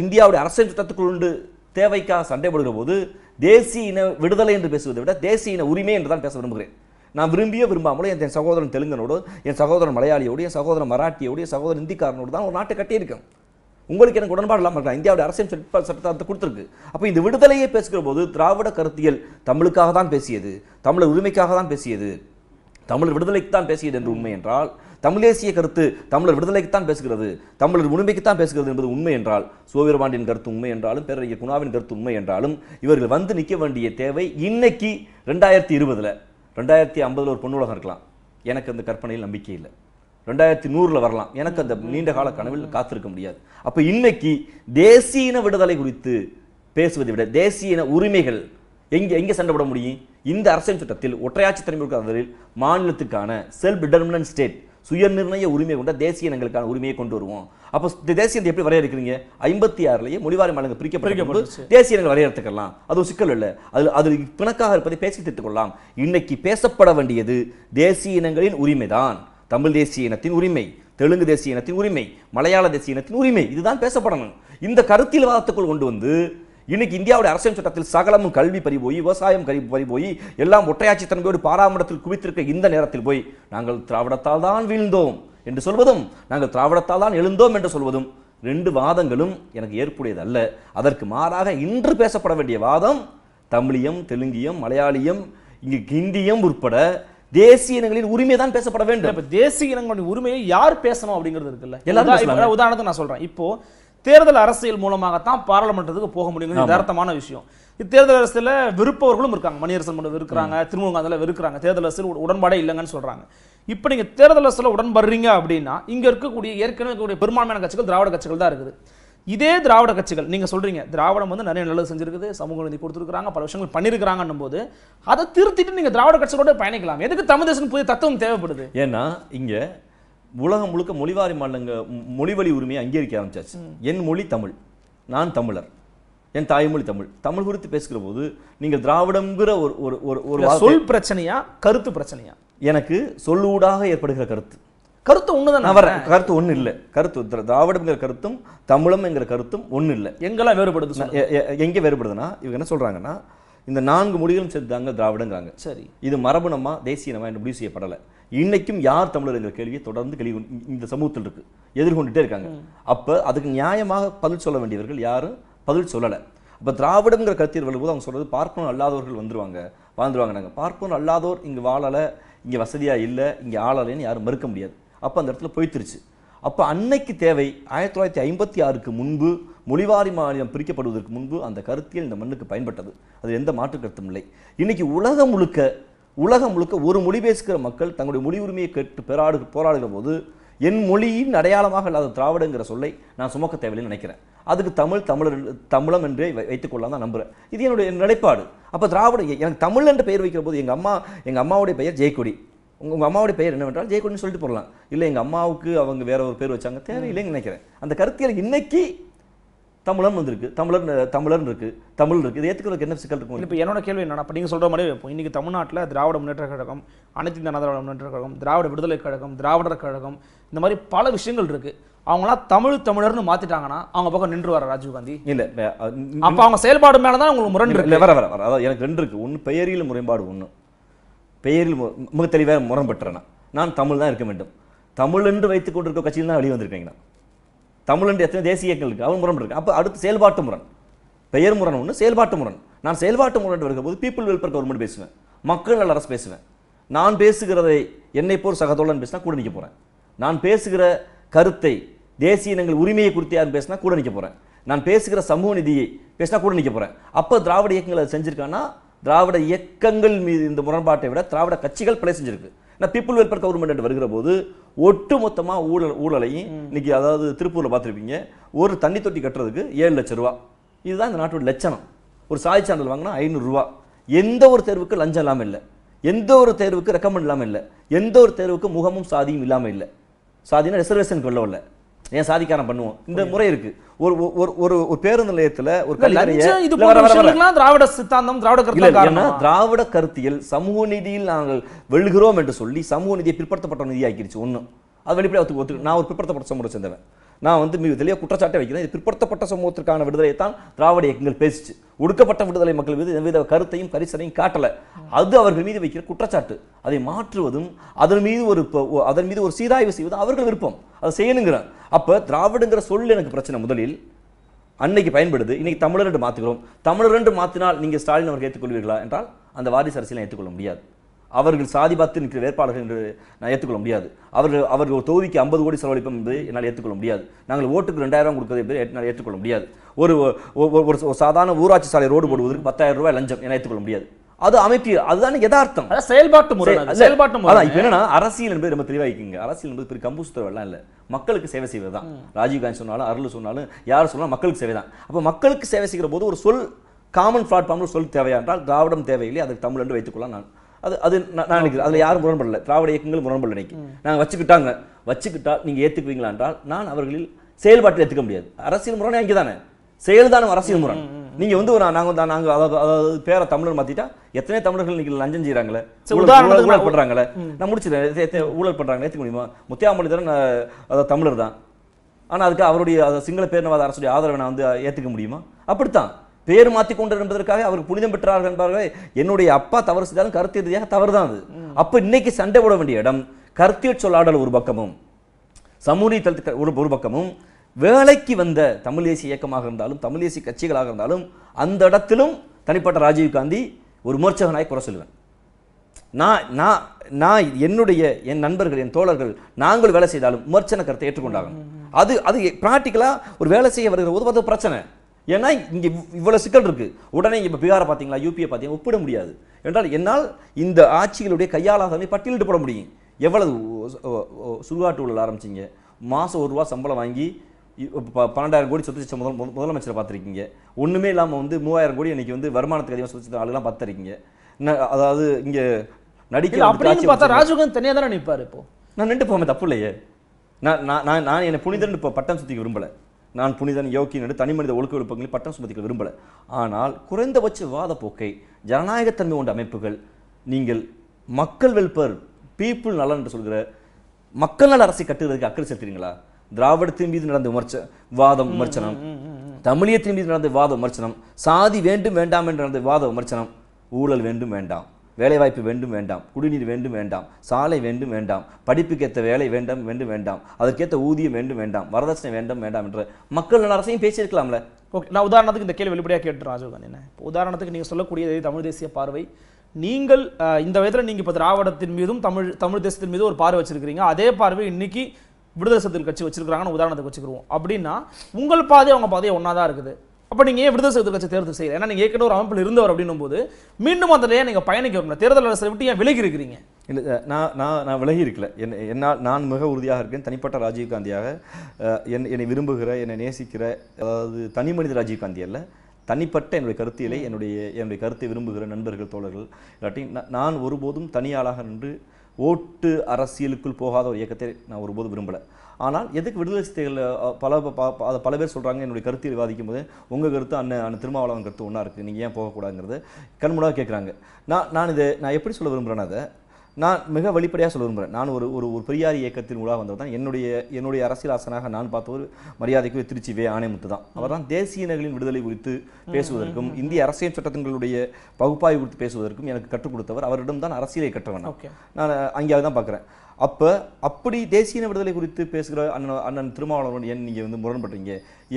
இந்தியாவுடைய அரசியல் சட்டத்துக்குள் தேவைக்காக சண்டை போடுகிற போது தேசிய இன விடுதலை என்று பேசுவதை விட தேசிய இன உரிமை என்று தான் பேச விரும்புகிறேன் நான் விரும்பியோ விரும்பாமலோ என் சகோதரன் தெலுங்கனோடு என் சகோதரன் மலையாளியோடு என் சகோதரன் மராட்டியோடு என் சகோதரன் ஹிந்திக்காரனோடு தான் ஒரு நாட்டை கட்டியிருக்கேன் உங்களுக்கு எனக்கு உடன்பாடு இல்லாமல் இருக்கலாம் இந்தியாவுடைய அரசியல் சட்ட சட்டத்தை கொடுத்துருக்கு அப்போ இந்த விடுதலையே பேசுகிற போது திராவிட கருத்தியல் தமிழுக்காக தான் பேசியது தமிழர் உரிமைக்காக தான் பேசியது தமிழர் விடுதலைக்கு தான் பேசியது என்று உண்மை என்றால் தமிழ் தேசிய கருத்து தமிழர் விடுதலைக்கு தான் பேசுகிறது தமிழர் உரிமைக்கு தான் பேசுகிறது என்பது உண்மை என்றால் சோவிரபாண்டியன் கருத்து உண்மை என்றாலும் பேரறிஞர் குணாவின் கருத்து உண்மை என்றாலும் இவர்கள் வந்து நிற்க வேண்டிய தேவை இன்னைக்கு ரெண்டாயிரத்தி இருபதில் ரெண்டாயிரத்தி ஐம்பதில் ஒரு பொன்னுலகம் இருக்கலாம் எனக்கு அந்த கற்பனையில் நம்பிக்கை இல்லை ரெண்டாயிரத்தி நூறில் வரலாம் எனக்கு அந்த நீண்ட கால கனவில் காத்திருக்க முடியாது அப்போ இன்னைக்கு தேசிய இன விடுதலை குறித்து பேசுவதை விட தேசிய இன உரிமைகள் எங்கே எங்கே சண்டைப்பட முடியும் இந்த அரசியல் சட்டத்தில் ஒற்றையாட்சி தலைமை மாநிலத்துக்கான செல்ஃப் டிட்டர்மினன்ட் ஸ்டேட் சுயநிர்ணய உரிமை கொண்ட தேசிய இனங்களுக்கான உரிமையை கொண்டு வருவோம் அப்போ தேசியத்தை எப்படி வரையறுக்கிறீங்க ஐம்பத்தி ஆறுலேயே மொழிவாரி மாநிலங்கள் பிரிக்கப்பட்டு தேசிய இனங்கள் வரையறுத்துக்கலாம் அது ஒரு சிக்கல் இல்லை அதில் அதில் பிணக்காக இருப்பதை பேசி திட்டுக்கொள்ளலாம் இன்னைக்கு பேசப்பட வேண்டியது தேசிய இனங்களின் உரிமை தான் தமிழ் தேசிய இனத்தின் உரிமை தெலுங்கு தேசிய இனத்தின் உரிமை மலையாள தேசிய இனத்தின் உரிமை இதுதான் பேசப்படணும் இந்த கருத்தியல் வாதத்துக்குள் கொண்டு வந்து இன்னைக்கு இந்தியாவுடைய அரசியல் சட்டத்தில் சகலமும் கல்வி பறி போய் விவசாயம் கறி பறி போய் எல்லாம் ஒற்றையாட்சி தன்மையோடு பாராமடத்தில் குவித்திருக்க இந்த நேரத்தில் போய் நாங்கள் திராவிடத்தால் தான் வீழ்ந்தோம் என்று சொல்வதும் நாங்கள் திராவிடத்தால் தான் எழுந்தோம் என்று சொல்வதும் ரெண்டு வாதங்களும் எனக்கு ஏற்புடையது அல்ல அதற்கு மாறாக இன்று பேசப்பட வேண்டிய வாதம் தமிழியம் தெலுங்கியம் மலையாளியம் இங்கு ஹிந்தியம் உட்பட தேசிய இனங்களின் உரிமை தான் பேசப்பட வேண்டும் தேசிய இனங்களின் உரிமையை யார் பேசணும் அப்படிங்கிறது இருக்குல்ல உதாரணத்தை உதாரணத்துக்கு நான் சொல்றேன் இப்போ தேர்தல் அரசியல் மூலமாகத்தான் பாராளுமன்றத்துக்கு போக முடியுங்கிறது யதார்த்தமான விஷயம் தேர்தல் அரசியல் விருப்பவர்களும் இருக்காங்க மணியரசன் மட்டும் இருக்கிறாங்க திருமுகாந்தில் இருக்கிறாங்க தேர்தல் அரசியல் உடன்பாடே இல்லைங்கன்னு சொல்கிறாங்க இப்போ நீங்கள் தேர்தல் அரசியல உடன்படுறீங்க அப்படின்னா இங்கே இருக்கக்கூடிய ஏற்கனவே இருக்கக்கூடிய பெரும்பான்மையான கட்சிகள் திராவிட கட்சிகள் தான் இருக்குது இதே திராவிட கட்சிகள் நீங்கள் சொல்கிறீங்க திராவிடம் வந்து நிறைய நல்லது செஞ்சிருக்குது சமூக நிதி கொடுத்துருக்காங்க பல விஷயங்கள் பண்ணியிருக்கிறாங்கன்னும் போது அதை திருத்திட்டு நீங்கள் திராவிட கட்சிகளோட பயணிக்கலாம் எதுக்கு தமிழ் தேசம் புதிய தத்துவம் தேவைப்படுது ஏன்னா இங்கே உலகம் முழுக்க மொழிவாரி மாநிலங்க மொழிவழி உரிமையை அங்கீகரிக்க ஆரம்பிச்சாச்சு என் மொழி தமிழ் நான் தமிழர் என் தாய்மொழி தமிழ் தமிழ் குறித்து பேசுகிற போது நீங்கள் திராவிடங்கிற ஒரு ஒரு ஒரு ஒரு சொல் பிரச்சனையா கருத்து பிரச்சனையா எனக்கு சொல்லூடாக ஏற்படுகிற கருத்து கருத்து ஒன்று தான் வர கருத்து ஒன்றும் இல்லை கருத்து திராவிடம்ங்கிற கருத்தும் தமிழம் என்கிற கருத்தும் ஒன்றும் இல்லை எங்கெல்லாம் வேறுபடுது எங்கே வேறுபடுதுன்னா இவங்க என்ன சொல்கிறாங்கன்னா இந்த நான்கு மொழிகளும் சேர்த்து தாங்க திராவிடங்கிறாங்க சரி இது மரபணமா தேசிய என்று முடிவு செய்யப்படலை இன்னைக்கும் யார் தமிழர் என்ற கேள்வியை தொடர்ந்து கேள்வி இந்த சமூகத்தில் இருக்கு எதிர்கொண்டுட்டே இருக்காங்க அப்போ அதுக்கு நியாயமாக பதில் சொல்ல வேண்டியவர்கள் யாரும் பதில் சொல்லலை இப்போ திராவிடங்கிற கருத்தியல் வரும்போது அவங்க சொல்றது பார்ப்போம் அல்லாதவர்கள் வந்துருவாங்க வாழ்ந்துருவாங்க நாங்கள் பார்ப்போம் அல்லாதோர் இங்கே வாழலை இங்கே வசதியாக இல்லை இங்கே ஆளலைன்னு யாரும் மறுக்க முடியாது அப்போ அந்த இடத்துல போய்த்துருச்சு அப்போ அன்னைக்கு தேவை ஆயிரத்தி தொள்ளாயிரத்தி ஐம்பத்தி ஆறுக்கு முன்பு மொழிவாரி மாநிலம் பிரிக்கப்படுவதற்கு முன்பு அந்த கருத்தியல் இந்த மண்ணுக்கு பயன்பட்டது அது எந்த மாற்று கருத்தும் இல்லை இன்றைக்கி உலகம் முழுக்க உலகம் முழுக்க ஒரு மொழி பேசுகிற மக்கள் தங்களுடைய மொழி உரிமையை கேட்டு பெறாடு போராடுகிற போது என் மொழியின் அடையாளமாக இல்லாத திராவிடங்கிற சொல்லை நான் சுமக்க தேவையில்லைன்னு நினைக்கிறேன் அதுக்கு தமிழ் தமிழர் தமிழம் என்றே கொள்ளலாம் தான் நம்புகிறேன் இது என்னுடைய நிலைப்பாடு அப்போ திராவிட எனக்கு தமிழ் என்று பெயர் வைக்கிற போது எங்கள் அம்மா எங்கள் அம்மாவுடைய பெயர் ஜெயக்கொடி உங்கள் உங்கள் அம்மாவுடைய பெயர் என்னவென்றால் ஜெயக்கொடின்னு சொல்லிட்டு போடலாம் இல்லை எங்கள் அம்மாவுக்கு அவங்க வேற ஒரு பேர் வச்சாங்க தேவையில்லைன்னு நினைக்கிறேன் அந்த கருத்தியல் இன்னைக்கு தமிழன் வந்திருக்கு தமிழர் தமிழர் இருக்கு தமிழ் இருக்குது இது ஏற்றுக்கிறதுக்கு என்ன சிக்கல் இருக்கும் இப்போ என்னோட கேள்வி என்னன்னா இப்போ நீங்கள் சொல்கிற மாதிரி இப்போ இன்றைக்கி தமிழ்நாட்டில் திராவிட முன்னேற்ற கழகம் அனைத்து இந்திய திராவிட முன்னேற்ற கழகம் திராவிட விடுதலை கழகம் திராவிடர் கழகம் இந்த மாதிரி பல விஷயங்கள் இருக்குது அவங்களாம் தமிழ் தமிழர்னு மாற்றிட்டாங்கன்னா அவங்க பக்கம் நின்று வர ராஜீவ்காந்தி இல்லை அப்போ அவங்க செயல்பாடு மேலே தான் உங்களுக்கு முரண் இருக்கு வர வர வர அதாவது எனக்கு ரெண்டு இருக்குது ஒன்று பெயரில் முறைப்பாடு ஒன்று பெயரில் மிக தெளிவாக முரண்பட்டுறேன் நான் தமிழ் தான் இருக்க வேண்டும் தமிழ் என்று வைத்துக் கொண்டிருக்க கட்சியில் தான் வெளியே வந்திருக்கீங்கன்னா தமிழன் எத்தனை தேசிய இயக்கங்கள் இருக்குது அவன் முரண் இருக்குது அப்போ அடுத்து செயல்பாட்டு முரண் பெயர் முரண் ஒன்று செயல்பாட்டு முரண் நான் செயல்பாட்டு முரண் போது பீப்புள் வெல்ஃபேர் கவர்மெண்ட் பேசுவேன் மக்கள் நல்ல அரசு பேசுவேன் நான் பேசுகிறதை என்னை போர் சகதோழன் பேசினா கூட நிற்க போகிறேன் நான் பேசுகிற கருத்தை தேசிய இனங்கள் உரிமையை குறித்து யாரும் பேசினா கூட நிற்க போகிறேன் நான் பேசுகிற சமூக நிதியை பேசினா கூட நிற்க போகிறேன் அப்போ திராவிட இயக்கங்கள் அதை செஞ்சுருக்கான்னா திராவிட இயக்கங்கள் மீது இந்த முரண்பாட்டை விட திராவிட கட்சிகள் பிழை செஞ்சிருக்கு நான் பீப்புள் வெல்ஃபேர் கவர்மெண்ட் வருகிற போது ஒட்டு மொத்தமாக ஊழல் ஊழலையும் இன்னைக்கு அதாவது திருப்பூரில் பார்த்துருப்பீங்க ஒரு தண்ணி தொட்டி கட்டுறதுக்கு ஏழு லட்ச ரூபா இதுதான் இந்த நாட்டோட லட்சணம் ஒரு சாதி சான்றிதழ் வாங்கினா ஐநூறுரூவா எந்த ஒரு தேர்வுக்கு லஞ்சம் இல்லாமல் இல்லை எந்த ஒரு தேர்வுக்கு ரெக்கமெண்ட் இல்லாமல் இல்லை எந்த ஒரு தேர்வுக்கு முகமும் சாதியும் இல்லாமல் இல்லை சாதினா ரிசர்வேஷன் கொள்ளவில்லை ஏன் சாதிக்காரன் பண்ணுவோம் இந்த முறை இருக்குது ஒரு ஒரு ஒரு பேருந்து நிலையத்துல ஒரு திராவிட சித்தாந்தம் திராவிட கருத்து திராவிட கருத்தியல் சமூக நிதியில் நாங்கள் வெல்கிறோம் என்று சொல்லி சமூக நிதியை பிற்படுத்தப்பட்ட நிதி ஆக்கிருச்சு ஒன்று அது வெளிப்படையாக நான் ஒரு பிற்படுத்தப்பட்ட சமூக சேர்ந்தவன் நான் வந்து மிக தெளிவாக குற்றச்சாட்டை வைக்கிறேன் இது பிற்படுத்தப்பட்ட சமூகத்திற்கான விடுதலை தான் திராவிட இயக்கங்கள் பேசிச்சு ஒடுக்கப்பட்ட விடுதலை மக்கள் மீது எந்தவித கருத்தையும் கரிசனையும் காட்டலை அது அவர்கள் மீது வைக்கிற குற்றச்சாட்டு அதை மாற்றுவதும் அதன் மீது ஒரு அதன் மீது ஒரு சீராய்வு செய்வதும் அவர்கள் விருப்பம் அதை செய்யணுங்கிறேன் அப்போ திராவிடங்கிற சொல் எனக்கு பிரச்சனை முதலில் அன்னைக்கு பயன்படுது இன்னைக்கு தமிழர் என்று மாற்றுகிறோம் தமிழர் என்று மாற்றினால் நீங்கள் ஸ்டாலின் அவர்கள் ஏற்றுக்கொள்வீர்களா என்றால் அந்த வாரிசு அரசியலை ஏற்றுக்கொள்ள முடியாது அவர்கள் சாதி பார்த்து நிற்கிற வேட்பாளர்கள் என்று நான் ஏற்றுக்கொள்ள முடியாது அவர்கள் அவர்கள் ஒரு தொகுதிக்கு ஐம்பது கோடி செலவழிப்போம் என்பதை என்னால் ஏற்றுக்கொள்ள முடியாது நாங்கள் ஓட்டுக்கு ரெண்டாயிரம் கொடுக்குறது என்பதை என்னால் ஏற்றுக்கொள்ள முடியாது ஒரு ஒரு சாதாரண ஊராட்சி சாலை ரோடு போடுவதற்கு பத்தாயிரம் ரூபாய் லஞ்சம் என ஏற்றுக்கொள்ள முடியாது அது அமைப்பு அதுதான் யதார்த்தம் செயல்பாட்டு முறை செயல்பாட்டு முறை இப்போ என்னன்னா அரசியல் என்பது ரொம்ப தெளிவாக இருக்குங்க அரசியல் என்பது பெரிய எல்லாம் இல்லை மக்களுக்கு சேவை செய்வது தான் ராஜீவ்காந்தி சொன்னாலும் அருள் சொன்னாலும் யார் சொன்னாலும் மக்களுக்கு சேவை தான் அப்போ மக்களுக்கு சேவை செய்கிற போது ஒரு சொல் காமன் பிளாட்ஃபார்ம் சொல் தேவையா என்றால் திராவிடம் தேவையில்லை அதுக்கு தமிழ் என்று வைத்துக்கொள்ள நான் அது அது நான் நினைக்கிறேன் அதில் யாரும் முரண்படல திராவிட இயக்கங்கள் முரண்படல இன்னைக்கு நாங்கள் வச்சுக்கிட்டாங்க வச்சுக்கிட்டா நீங்கள் ஏற்றுக்குவீங்களா என்றால் நான் அவர்களில் செயல்பாட்டில் ஏற்றுக்க முடியாது அரசியல் முரணை இங்கே தானே செயல்தானும் அரசியல் முரண் நீங்க வந்து ஒரு நாங்க வந்தா நாங்க அதாவது பேர தமிழர் மாத்திட்டா எத்தனை தமிழர்கள் நீங்க லஞ்சம் செய்யறாங்களே ஊழல் பண்றாங்களே நான் முடிச்சிடறேன் ஊழல் பண்றாங்க ஏத்துக்க முடியுமா முத்தியா மனிதரன் அதாவது தமிழர் தான் ஆனா அதுக்கு அவருடைய சிங்கள பேரினவாத அரசுடைய ஆதரவை நான் வந்து ஏத்துக்க முடியுமா அப்படித்தான் பேர் மாற்றி கொண்டார் என்பதற்காக அவர் புனிதம் பெற்றார்கள் என்பார்கள் என்னுடைய அப்பா தவறு செய்தாலும் கருத்து ரீதியாக தவறு தான் அது அப்போ இன்னைக்கு சண்டை போட வேண்டிய இடம் கருத்தியல் சொல்லாடல் ஒரு பக்கமும் சமூக ஒரு ஒரு பக்கமும் வேலைக்கு வந்த தமிழ் தேசிய இயக்கமாக இருந்தாலும் தமிழ் தேசிய கட்சிகளாக இருந்தாலும் அந்த இடத்திலும் தனிப்பட்ட ராஜீவ் காந்தி ஒரு விமர்சகனாய் குறை சொல்லுவேன் நான் நான் நான் என்னுடைய என் நண்பர்கள் என் தோழர்கள் நாங்கள் வேலை செய்தாலும் விமர்சன கருத்தை ஏற்றுக்கொண்டாகணும் அது அது ப்ராக்டிக்கலாக ஒரு வேலை செய்ய வருகிற ஒரு பிரச்சனை ஏன்னா இங்கே இவ்வளோ சிக்கல் இருக்குது உடனே இப்போ பீகாரை பார்த்தீங்களா யூபியை பார்த்தீங்கன்னா ஒப்பிட முடியாது என்றால் என்னால் இந்த ஆட்சிகளுடைய கையாளாதமை பட்டியலிட்டு போட முடியும் எவ்வளவு சுடுகாட்டு உள்ள ஆரம்பிச்சிங்க மாதம் ஒரு ரூபா சம்பளம் வாங்கி பன்னெண்டாயிரம் கோடி சொத்து முதல் முதலமைச்சரை பார்த்துருக்கீங்க ஒன்றுமே இல்லாமல் வந்து மூவாயிரம் கோடி இன்றைக்கி வந்து வருமானத்துக்கு அதிகமாக சொத்து ஆளுலாம் பார்த்துருக்கீங்க அதாவது இங்கே நடிக்க அப்படின்னு பார்த்தா ராஜீவ்காந்த் தனியாக தானே நிற்பார் இப்போ நான் நின்று போவேன் தப்பு இல்லையே நான் நான் நான் என்னை புனிதன் இப்போ பட்டம் சுற்றிக்க விரும்பலை நான் புனிதன் யோக்கியன் என்று மனித ஒழுக்க விழுப்பங்களில் பட்டம் சுமத்திக்க விரும்பலை ஆனால் குறைந்தபட்ச வாத போக்கை ஜனநாயகத்தன்மை கொண்ட அமைப்புகள் நீங்கள் மக்கள் வெல்பர் பீப்புள் நலன் என்று சொல்கிற மக்கள் நல அரசை கட்டுகிறதுக்கு அக்கறை செலுத்துறீங்களா திராவிடத்தின் மீது நடந்த விமர்ச்ச வாதம் விமர்சனம் தமிழியத்தின் மீது நடந்த வாத விமர்சனம் சாதி வேண்டும் வேண்டாம் என்று நடந்த வாத விமர்சனம் ஊழல் வேண்டும் வேண்டாம் வேலைவாய்ப்பு வேண்டும் வேண்டாம் குடிநீர் வேண்டும் வேண்டாம் சாலை வேண்டும் வேண்டாம் படிப்புக்கேற்ற வேலை வேண்டும் வேண்டும் வேண்டாம் அதற்கேற்ற ஊதியம் வேண்டும் வேண்டாம் வரதட்சணை வேண்டும் வேண்டாம் என்ற மக்கள் நல்ல அரசையும் பேசியிருக்கலாம்ல ஓகே நான் உதாரணத்துக்கு இந்த கேள்வி வெளிப்படையாக கேட்டு ராஜீவ்காந்தி என்ன உதாரணத்துக்கு நீங்கள் சொல்லக்கூடியதே தமிழ் தேசிய பார்வை நீங்கள் இந்த விதத்தில் நீங்கள் இப்போ திராவிடத்தின் மீதும் தமிழ் தமிழ் தேசத்தின் மீது ஒரு பார்வை வச்சிருக்கிறீங்க அதே பார்வை இன்னைக்கு விடுதலை சத்தில் கட்சி வச்சிருக்கிறாங்கன்னு உதாரணத்துக்கு வச்சுக்கிறோம் அப்படின்னா உங்கள் பாதை அவங்க பாதையை ஒன்றா தான் இருக்குது அப்போ நீங்கள் ஏன் விடுதலை சிறுத்தை கட்சி தேர்தல் செய்யல ஏன்னா நீங்கள் ஏற்கனவே ஒரு அமைப்பில் இருந்தவர் அப்படின்னும் போது மீண்டும் அந்த நிலையை நீங்கள் பயணிக்க வரணும் தேர்தல் அரசை விட்டு ஏன் விலகி இருக்கிறீங்க இல்லை நான் நான் நான் விலகி இருக்கல என் என்னால் நான் மிக உறுதியாக இருக்கேன் தனிப்பட்ட ராஜீவ்காந்தியாக என் என்னை விரும்புகிற என்னை நேசிக்கிற அதாவது தனி மனித ராஜீவ்காந்தி அல்ல தனிப்பட்ட என்னுடைய கருத்தியலை என்னுடைய என்னுடைய கருத்தை விரும்புகிற நண்பர்கள் தோழர்கள் இல்லாட்டி நான் ஒருபோதும் தனியாளாக நின்று ஓட்டு அரசியலுக்குள் போகாத ஒரு இயக்கத்தை நான் ஒருபோதும் விரும்பலை ஆனால் எதுக்கு விடுதலை சிறுத்தைகள் பல அதை பல பேர் சொல்கிறாங்க என்னுடைய கருத்தில் விவாதிக்கும் போது உங்கள் கருத்து அண்ணன் அண்ணன் திருமாவளவன் கருத்து ஒன்றா இருக்குது நீங்கள் ஏன் போகக்கூடாதுங்கிறது கண்முடாக கேட்குறாங்க நான் நான் இது நான் எப்படி சொல்ல விரும்புகிறேன் அதை நான் மிக வெளிப்படையாக சொல்ல விரும்புகிறேன் நான் ஒரு ஒரு ஒரு பெரியார் இயக்கத்தின் ஊடாக வந்தவர் தான் என்னுடைய என்னுடைய அரசியல் ஆசனாக நான் பார்த்த ஒரு மரியாதைக்கு திருச்சி வே ஆணைமுத்து தான் அவர் தான் தேசிய நகரின் விடுதலை குறித்து பேசுவதற்கும் இந்திய அரசியல் சட்டத்தினுடைய பகுப்பாய்வு குறித்து பேசுவதற்கும் எனக்கு கற்றுக் கொடுத்தவர் அவரிடம் தான் அரசியலை கற்றவன் நான் அங்கேயாவது தான் பார்க்குறேன் அப்போ அப்படி தேசிய விடுதலை குறித்து பேசுகிற அண்ணன் அண்ணன் திருமாவளவன் ஏன் நீங்கள் வந்து முரண்படுறீங்க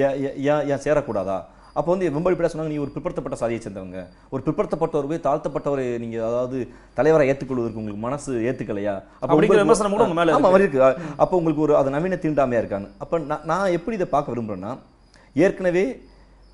ஏன் ஏன் சேரக்கூடாதா அப்போ வந்து வெம்படி இப்படியா சொன்னாங்க நீ ஒரு பிற்படுத்தப்பட்ட சாதியை சேர்ந்தவங்க ஒரு பிற்படுத்தப்பட்டவர் போய் தாழ்த்தப்பட்டவரை நீங்க அதாவது தலைவரை ஏற்றுக்கொள்வதற்கு உங்களுக்கு மனசு ஏற்றுக்கலையா அப்படிங்கிற விமர்சனம் கூட மேலே இருக்கு அப்போ உங்களுக்கு ஒரு அது நவீன தீண்டாமையா இருக்காங்க அப்போ நான் நான் எப்படி இதை பார்க்க விரும்புகிறேன்னா ஏற்கனவே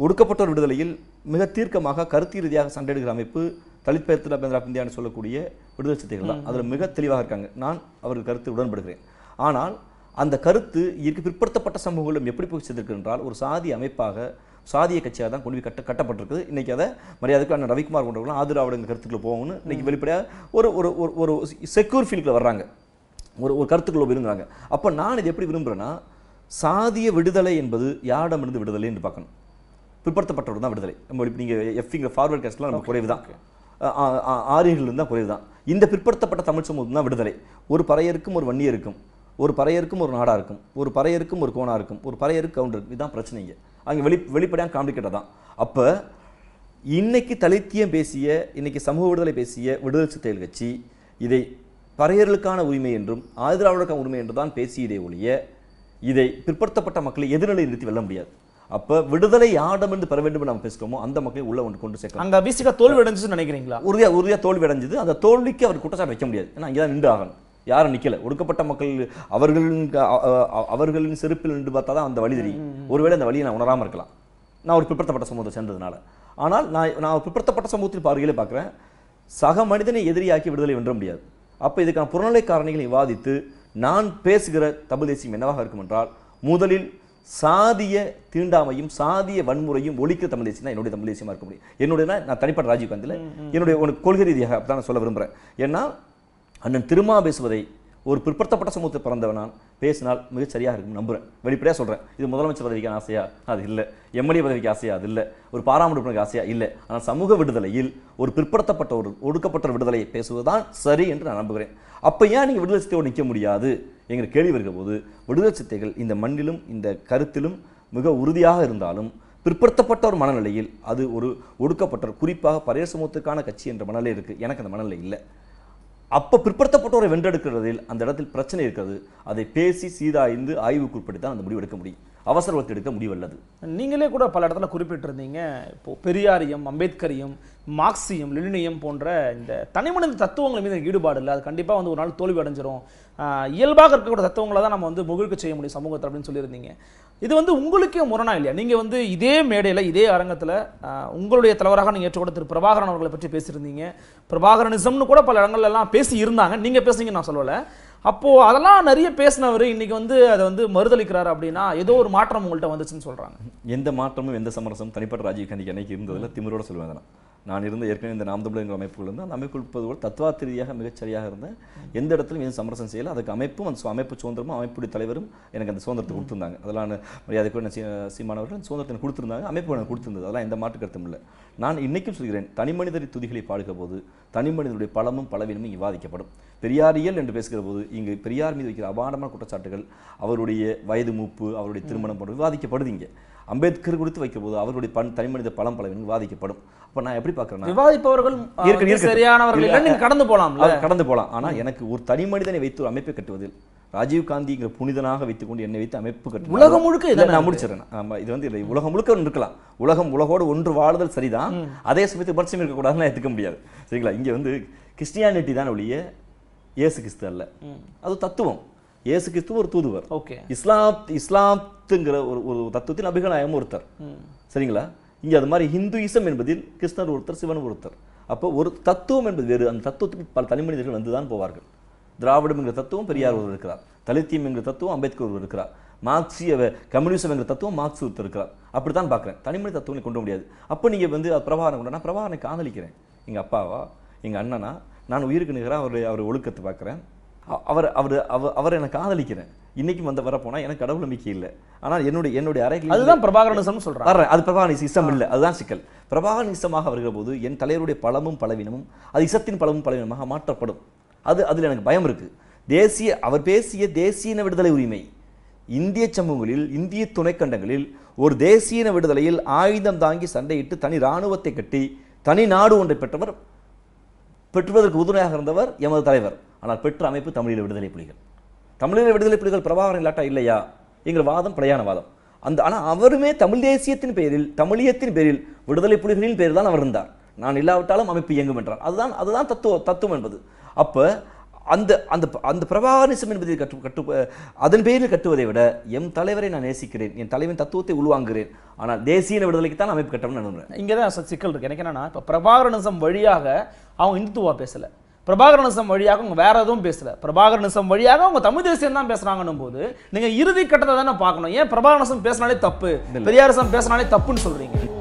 ஒடுக்கப்பட்டோர் விடுதலையில் மிக தீர்க்கமாக கருத்து ரீதியாக சண்டையிடுகிற அமைப்பு தலித்பேர்த்து பேந்திரா பிந்தியான்னு சொல்லக்கூடிய விடுதலை சித்திகள் தான் அதில் மிக தெளிவாக இருக்காங்க நான் அவர்கள் கருத்து உடன்படுகிறேன் ஆனால் அந்த கருத்து இதற்கு பிற்படுத்தப்பட்ட சமூகங்களும் எப்படி போய் செய்திருக்கு என்றால் ஒரு சாதி அமைப்பாக சாதிய கட்சியாக தான் கொண்டு போய் கட்ட கட்டப்பட்டிருக்குது இன்றைக்கி அதை மரியாதைக்கு அண்ணன் ரவிக்குமார் கொண்டவர்களும் ஆதிராவிடங்க கருத்துக்களை போகணும்னு இன்றைக்கி வெளிப்படையாக ஒரு ஒரு ஒரு செக்யூர் ஃபீல்டில் வர்றாங்க ஒரு ஒரு கருத்துக்களை விரும்புகிறாங்க அப்போ நான் இது எப்படி விரும்புகிறேன்னா சாதிய விடுதலை என்பது யாரிடமிருந்து விடுதலைன்னு பார்க்கணும் பிற்படுத்தப்பட்டவர் தான் விடுதலை நம்ம நீங்கள் எஃப்ங்கிற ஃபார்வர்ட் கேஸ்ட்லாம் நம்ம குறைவு தான் ஆரியர்கள் இருந்தால் குறைவு தான் இந்த பிற்படுத்தப்பட்ட தமிழ் சமூகம் தான் விடுதலை ஒரு பறையருக்கும் ஒரு வன்னியருக்கும் இருக்கும் ஒரு பறையருக்கும் ஒரு நாடாக இருக்கும் ஒரு பறையருக்கும் ஒரு கோணாக இருக்கும் ஒரு பறையருக்கு கவுண்டர் இதுதான் பிரச்சனைங்க அங்கே வெளி வெளிப்படையாக காமிக்கிட்ட தான் அப்போ இன்னைக்கு தலித்தியம் பேசிய இன்னைக்கு சமூக விடுதலை பேசிய விடுதலை சித்தைகள் கட்சி இதை பறையர்களுக்கான உரிமை என்றும் ஆதிராவிடருக்கான உரிமை என்று தான் பேசியதே ஒழிய இதை பிற்படுத்தப்பட்ட மக்களை எதிர்நிலை நிறுத்தி வெல்ல முடியாது அப்போ விடுதலை ஆடம் இருந்து பெற வேண்டும் நம்ம பேசுகிறோமோ அந்த மக்களை உள்ள ஒன்று கொண்டு சேர்க்கலாம் அங்கே பிசிகா தோல்வி அடைஞ்சுன்னு நினைக்கிறீங்களா உறுதியாக உறுதியாக தோல்வி அடைஞ்சது அந்த தோல்விக்கு அவர் குற்றச்சாட்டு வைக்க முடியாது ஏன்னா இங்கே நின்று ஆகணும் யாரும் நிற்கல ஒடுக்கப்பட்ட மக்கள் அவர்களின் அவர்களின் செருப்பில் நின்று பார்த்தா தான் அந்த வழி தெரியும் ஒருவேளை அந்த வழியை நான் உணராமல் இருக்கலாம் நான் ஒரு பிற்படுத்தப்பட்ட சமூகத்தை சேர்ந்ததுனால ஆனால் நான் நான் பிற்படுத்தப்பட்ட சமூகத்தில் பார்வையிலே பார்க்குறேன் சக மனிதனை எதிரியாக்கி விடுதலை வென்ற முடியாது அப்போ இதுக்கான புறநிலை காரணிகளை விவாதித்து நான் பேசுகிற தமிழ் தேசியம் என்னவாக இருக்கும் என்றால் முதலில் சாதிய தீண்டாமையும் சாதிய வன்முறையும் ஒழிக்க தமிழ் தேசியம் தான் என்னுடைய தமிழ் தேசியமாக இருக்க முடியும் என்னுடைய நான் தனிப்பட்ட காந்தியில் என்னுடைய உனக்கு கொள்கை ரீதியாக அப்படி நான் சொல்ல விரும்புகிறேன் ஏன்னா அண்ணன் திருமா பேசுவதை ஒரு பிற்படுத்தப்பட்ட சமூகத்தில் பிறந்தவன் நான் பேசினால் மிக சரியாக இருக்கும் நம்புகிறேன் வெளிப்படையாக சொல்கிறேன் இது முதலமைச்சர் பதவிக்கான ஆசையா அது இல்லை எம்எல்ஏ பதவிக்கு ஆசையா அது இல்லை ஒரு பாராமரிப்பினருக்கு ஆசையா இல்லை ஆனால் சமூக விடுதலையில் ஒரு பிற்படுத்தப்பட்ட ஒரு ஒடுக்கப்பட்ட விடுதலையை பேசுவதுதான் சரி என்று நான் நம்புகிறேன் அப்போ ஏன் நீங்கள் விடுதலை சித்தையோடு நிற்க முடியாது என்கிற கேள்வி போது விடுதலை சித்தைகள் இந்த மண்ணிலும் இந்த கருத்திலும் மிக உறுதியாக இருந்தாலும் பிற்படுத்தப்பட்ட ஒரு மனநிலையில் அது ஒரு ஒடுக்கப்பட்ட குறிப்பாக பழைய சமூகத்துக்கான கட்சி என்ற மனநிலை இருக்குது எனக்கு அந்த மனநிலை இல்லை அப்போ பிற்படுத்தப்பட்டோரை வென்றெடுக்கிறதில் அந்த இடத்தில் பிரச்சனை இருக்கிறது அதை பேசி சீதாய்ந்து ஆய்வுக்குட்படுத்தி தான் அந்த முடிவு எடுக்க முடியும் அவசர ஒத்து எடுக்க முடிவல்லது நீங்களே கூட பல இடத்துல குறிப்பிட்டிருந்தீங்க இப்போ பெரியாரியம் அம்பேத்கரியம் மார்க்சியம் லினியம் போன்ற இந்த தனிமனித தத்துவங்கள் மீது ஈடுபாடு இல்லை அது கண்டிப்பாக வந்து ஒரு நாள் தோல்வி அடைஞ்சிரும் இயல்பாக இருக்கக்கூடிய தத்துவங்களை தான் நம்ம வந்து முகிழ்க்க செய்ய முடியும் சமூகத்தில் அப்படின்னு சொல்லியிருந்தீங்க இது வந்து உங்களுக்கே முரணா இல்லையா நீங்கள் வந்து இதே மேடையில் இதே அரங்கத்தில் உங்களுடைய தலைவராக நீங்கள் ஏற்றுக்கொண்ட திரு பிரபாகரன் அவர்களை பற்றி பேசியிருந்தீங்க பிரபாகரனிசம்னு கூட பல இடங்கள்லாம் பேசி இருந்தாங்க நீங்கள் பேசுனீங்கன்னு நான் சொல்லலை அப்போது அதெல்லாம் நிறைய பேசினவர் இன்னைக்கு வந்து அதை வந்து மறுதளிக்கிறார் அப்படின்னா ஏதோ ஒரு மாற்றம் உங்கள்கிட்ட வந்துச்சுன்னு சொல்கிறாங்க எந்த மாற்றமும் எந்த சமரசம் தனிப்பட்ட ராஜீவ் காந்திக்கு அன்னைக்கு இருந்ததில் திமுறோட சொல்லுவேன் நான் இருந்த ஏற்கனவே இந்த நாம் தமிழர் அமைப்புகள் இருந்தால் அந்த அமைப்பு போல் தத்துவார்த்த ரீதியாக மிகச்சரியாக இருந்தேன் எந்த இடத்துலையும் எதுவும் சமரசம் செய்யலை அதுக்கு அமைப்பும் அந்த அமைப்பு சுதந்திரமும் அமைப்புடைய தலைவரும் எனக்கு அந்த சுதந்திரத்தை கொடுத்துருந்தாங்க அதெல்லாம் கூட சீமானவர்கள் அந்த சுதந்திரத்தை கொடுத்துருந்தாங்க அமைப்பு எனக்கு கொடுத்துருந்தது அதெல்லாம் எந்த மாற்று கருத்தும் இல்லை நான் இன்றைக்கும் சொல்கிறேன் மனிதரை துதிகளை பாடுகிற போது மனிதனுடைய பலமும் பலவீனமும் விவாதிக்கப்படும் பெரியாரியல் என்று பேசுகிற போது இங்கு பெரியார் மீது வைக்கிற அபாரமான குற்றச்சாட்டுகள் அவருடைய வயது மூப்பு அவருடைய திருமணம் போன்ற விவாதிக்கப்படுது இங்கே அம்பேத்கர் குறித்து போது அவர்களுடைய பண் தனிமனித பலம் பல விவாதிக்கப்படும் அப்ப நான் எப்படி பாக்குறேன் விவாதிப்பவர்கள் சரியானவர்கள் கடந்து போலாம் கடந்து போகலாம் ஆனா எனக்கு ஒரு தனி மனிதனை வைத்து ஒரு அமைப்பை கட்டுவதில் ராஜீவ் காந்திங்கிற புனிதனாக வைத்துக்கொண்டு என்னை வைத்து அமைப்பு கட்டு உலகம் முழுக்க இதை நான் முடிச்சிடறேன் ஆமாம் இது வந்து உலகம் முழுக்க இருக்கலாம் உலகம் உலகோடு ஒன்று வாழுதல் சரிதான் அதே சமயத்து பட்சம் இருக்கக்கூடாதுன்னு எடுத்துக்க முடியாது சரிங்களா இங்க வந்து கிறிஸ்டியானிட்டி தான் ஒழிய இயேசு கிறிஸ்து அல்ல அது தத்துவம் இயேசு கிறிஸ்து ஒரு தூதுவர் ஓகே இஸ்லாம் இஸ்லாத்துங்கிற ஒரு ஒரு தத்துவத்தின் அபிகநாயகம் ஒருத்தர் சரிங்களா இங்கே அது மாதிரி ஹிந்துயிசம் என்பதில் கிருஷ்ணர் ஒருத்தர் சிவன் ஒருத்தர் அப்போ ஒரு தத்துவம் என்பது வேறு அந்த தத்துவத்துக்கு பல தனிமனிதர்கள் வந்து தான் போவார்கள் திராவிடம் என்கிற தத்துவம் பெரியார் ஒருவர் இருக்கிறார் தலித்தியம் என்கிற தத்துவம் அம்பேத்கர் ஒருவர் இருக்கிறார் மார்க்சிய கம்யூனிசம் என்கிற தத்துவம் மார்க்ஸ் ஒருத்தர் இருக்கிறார் அப்படி தான் பார்க்குறேன் தனிமனி தத்துவங்களை கொண்டு முடியாது அப்போ நீங்கள் வந்து பிரபாகரம் கொண்டா நான் பிரபாகரனை காதலிக்கிறேன் எங்கள் அப்பாவா எங்கள் அண்ணனா நான் உயிருக்கு நிகராக அவருடைய அவர் ஒழுக்கத்தை பார்க்குறேன் அவர் அவர் அவர் என்னை காதலிக்கிறேன் இன்னைக்கும் வந்த வரப்போனால் எனக்கு கடவுள் நம்பிக்கை இல்லை ஆனால் என்னுடைய என்னுடைய அறைகள் அதுதான் பிரபாகரனிசம் சொல்றேன் அது பிரபாகரன் இசம் இல்லை அதுதான் சிக்கல் பிரபாகரன் இசமாக வருகிற போது என் தலைவருடைய பழமும் பலவீனமும் அது இசத்தின் பழமும் பலவீனமாக மாற்றப்படும் அது அதில் எனக்கு பயம் இருக்குது தேசிய அவர் பேசிய தேசியன விடுதலை உரிமை இந்திய சமூகங்களில் இந்திய துணைக்கண்டங்களில் ஒரு தேசியன விடுதலையில் ஆயுதம் தாங்கி சண்டையிட்டு தனி இராணுவத்தை கட்டி தனி நாடு ஒன்றை பெற்றவர் பெற்றுவதற்கு உறுதுணையாக இருந்தவர் எமது தலைவர் ஆனால் பெற்ற அமைப்பு தமிழீழ விடுதலை புலிகள் தமிழீழ விடுதலை புலிகள் பிரபாகரன் இல்லாட்டா இல்லையா எங்கள் வாதம் பழையான வாதம் அந்த ஆனால் அவருமே தமிழ் தேசியத்தின் பெயரில் தமிழியத்தின் பேரில் விடுதலை புலிகளின் பேரில் தான் அவர் இருந்தார் நான் இல்லாவிட்டாலும் அமைப்பு இயங்கும் என்றார் அதுதான் அதுதான் தத்துவ தத்துவம் என்பது அப்போ அந்த அந்த அந்த பிரபாகரனிசம் என்பதை கற்று கற்று அதன் பேரில் கட்டுவதை விட எம் தலைவரை நான் நேசிக்கிறேன் என் தலைவன் தத்துவத்தை உள்வாங்குகிறேன் ஆனால் தேசிய விடுதலைக்கு தான் அமைப்பு கட்டணும்னு நினைக்கிறேன் இங்கே தான் சிக்கல் இருக்குது எனக்கு என்னன்னா இப்போ பிரபாகரனிசம் வழியாக அவன் இந்துத்துவா பேசலை பிரபாகரனிசம் வழியாக அவங்க வேற எதுவும் பேசல பிரபாகரனிசம் வழியாக அவங்க தமிழ் தேசியம் தான் பேசுறாங்கன்னும் போது நீங்க இறுதி கட்டத்தை தானே பார்க்கணும் ஏன் பிரபாகரனிசம் பேசினாலே தப்பு பெரியாரசம் பேசினாலே தப்புன்னு சொல்றீங்க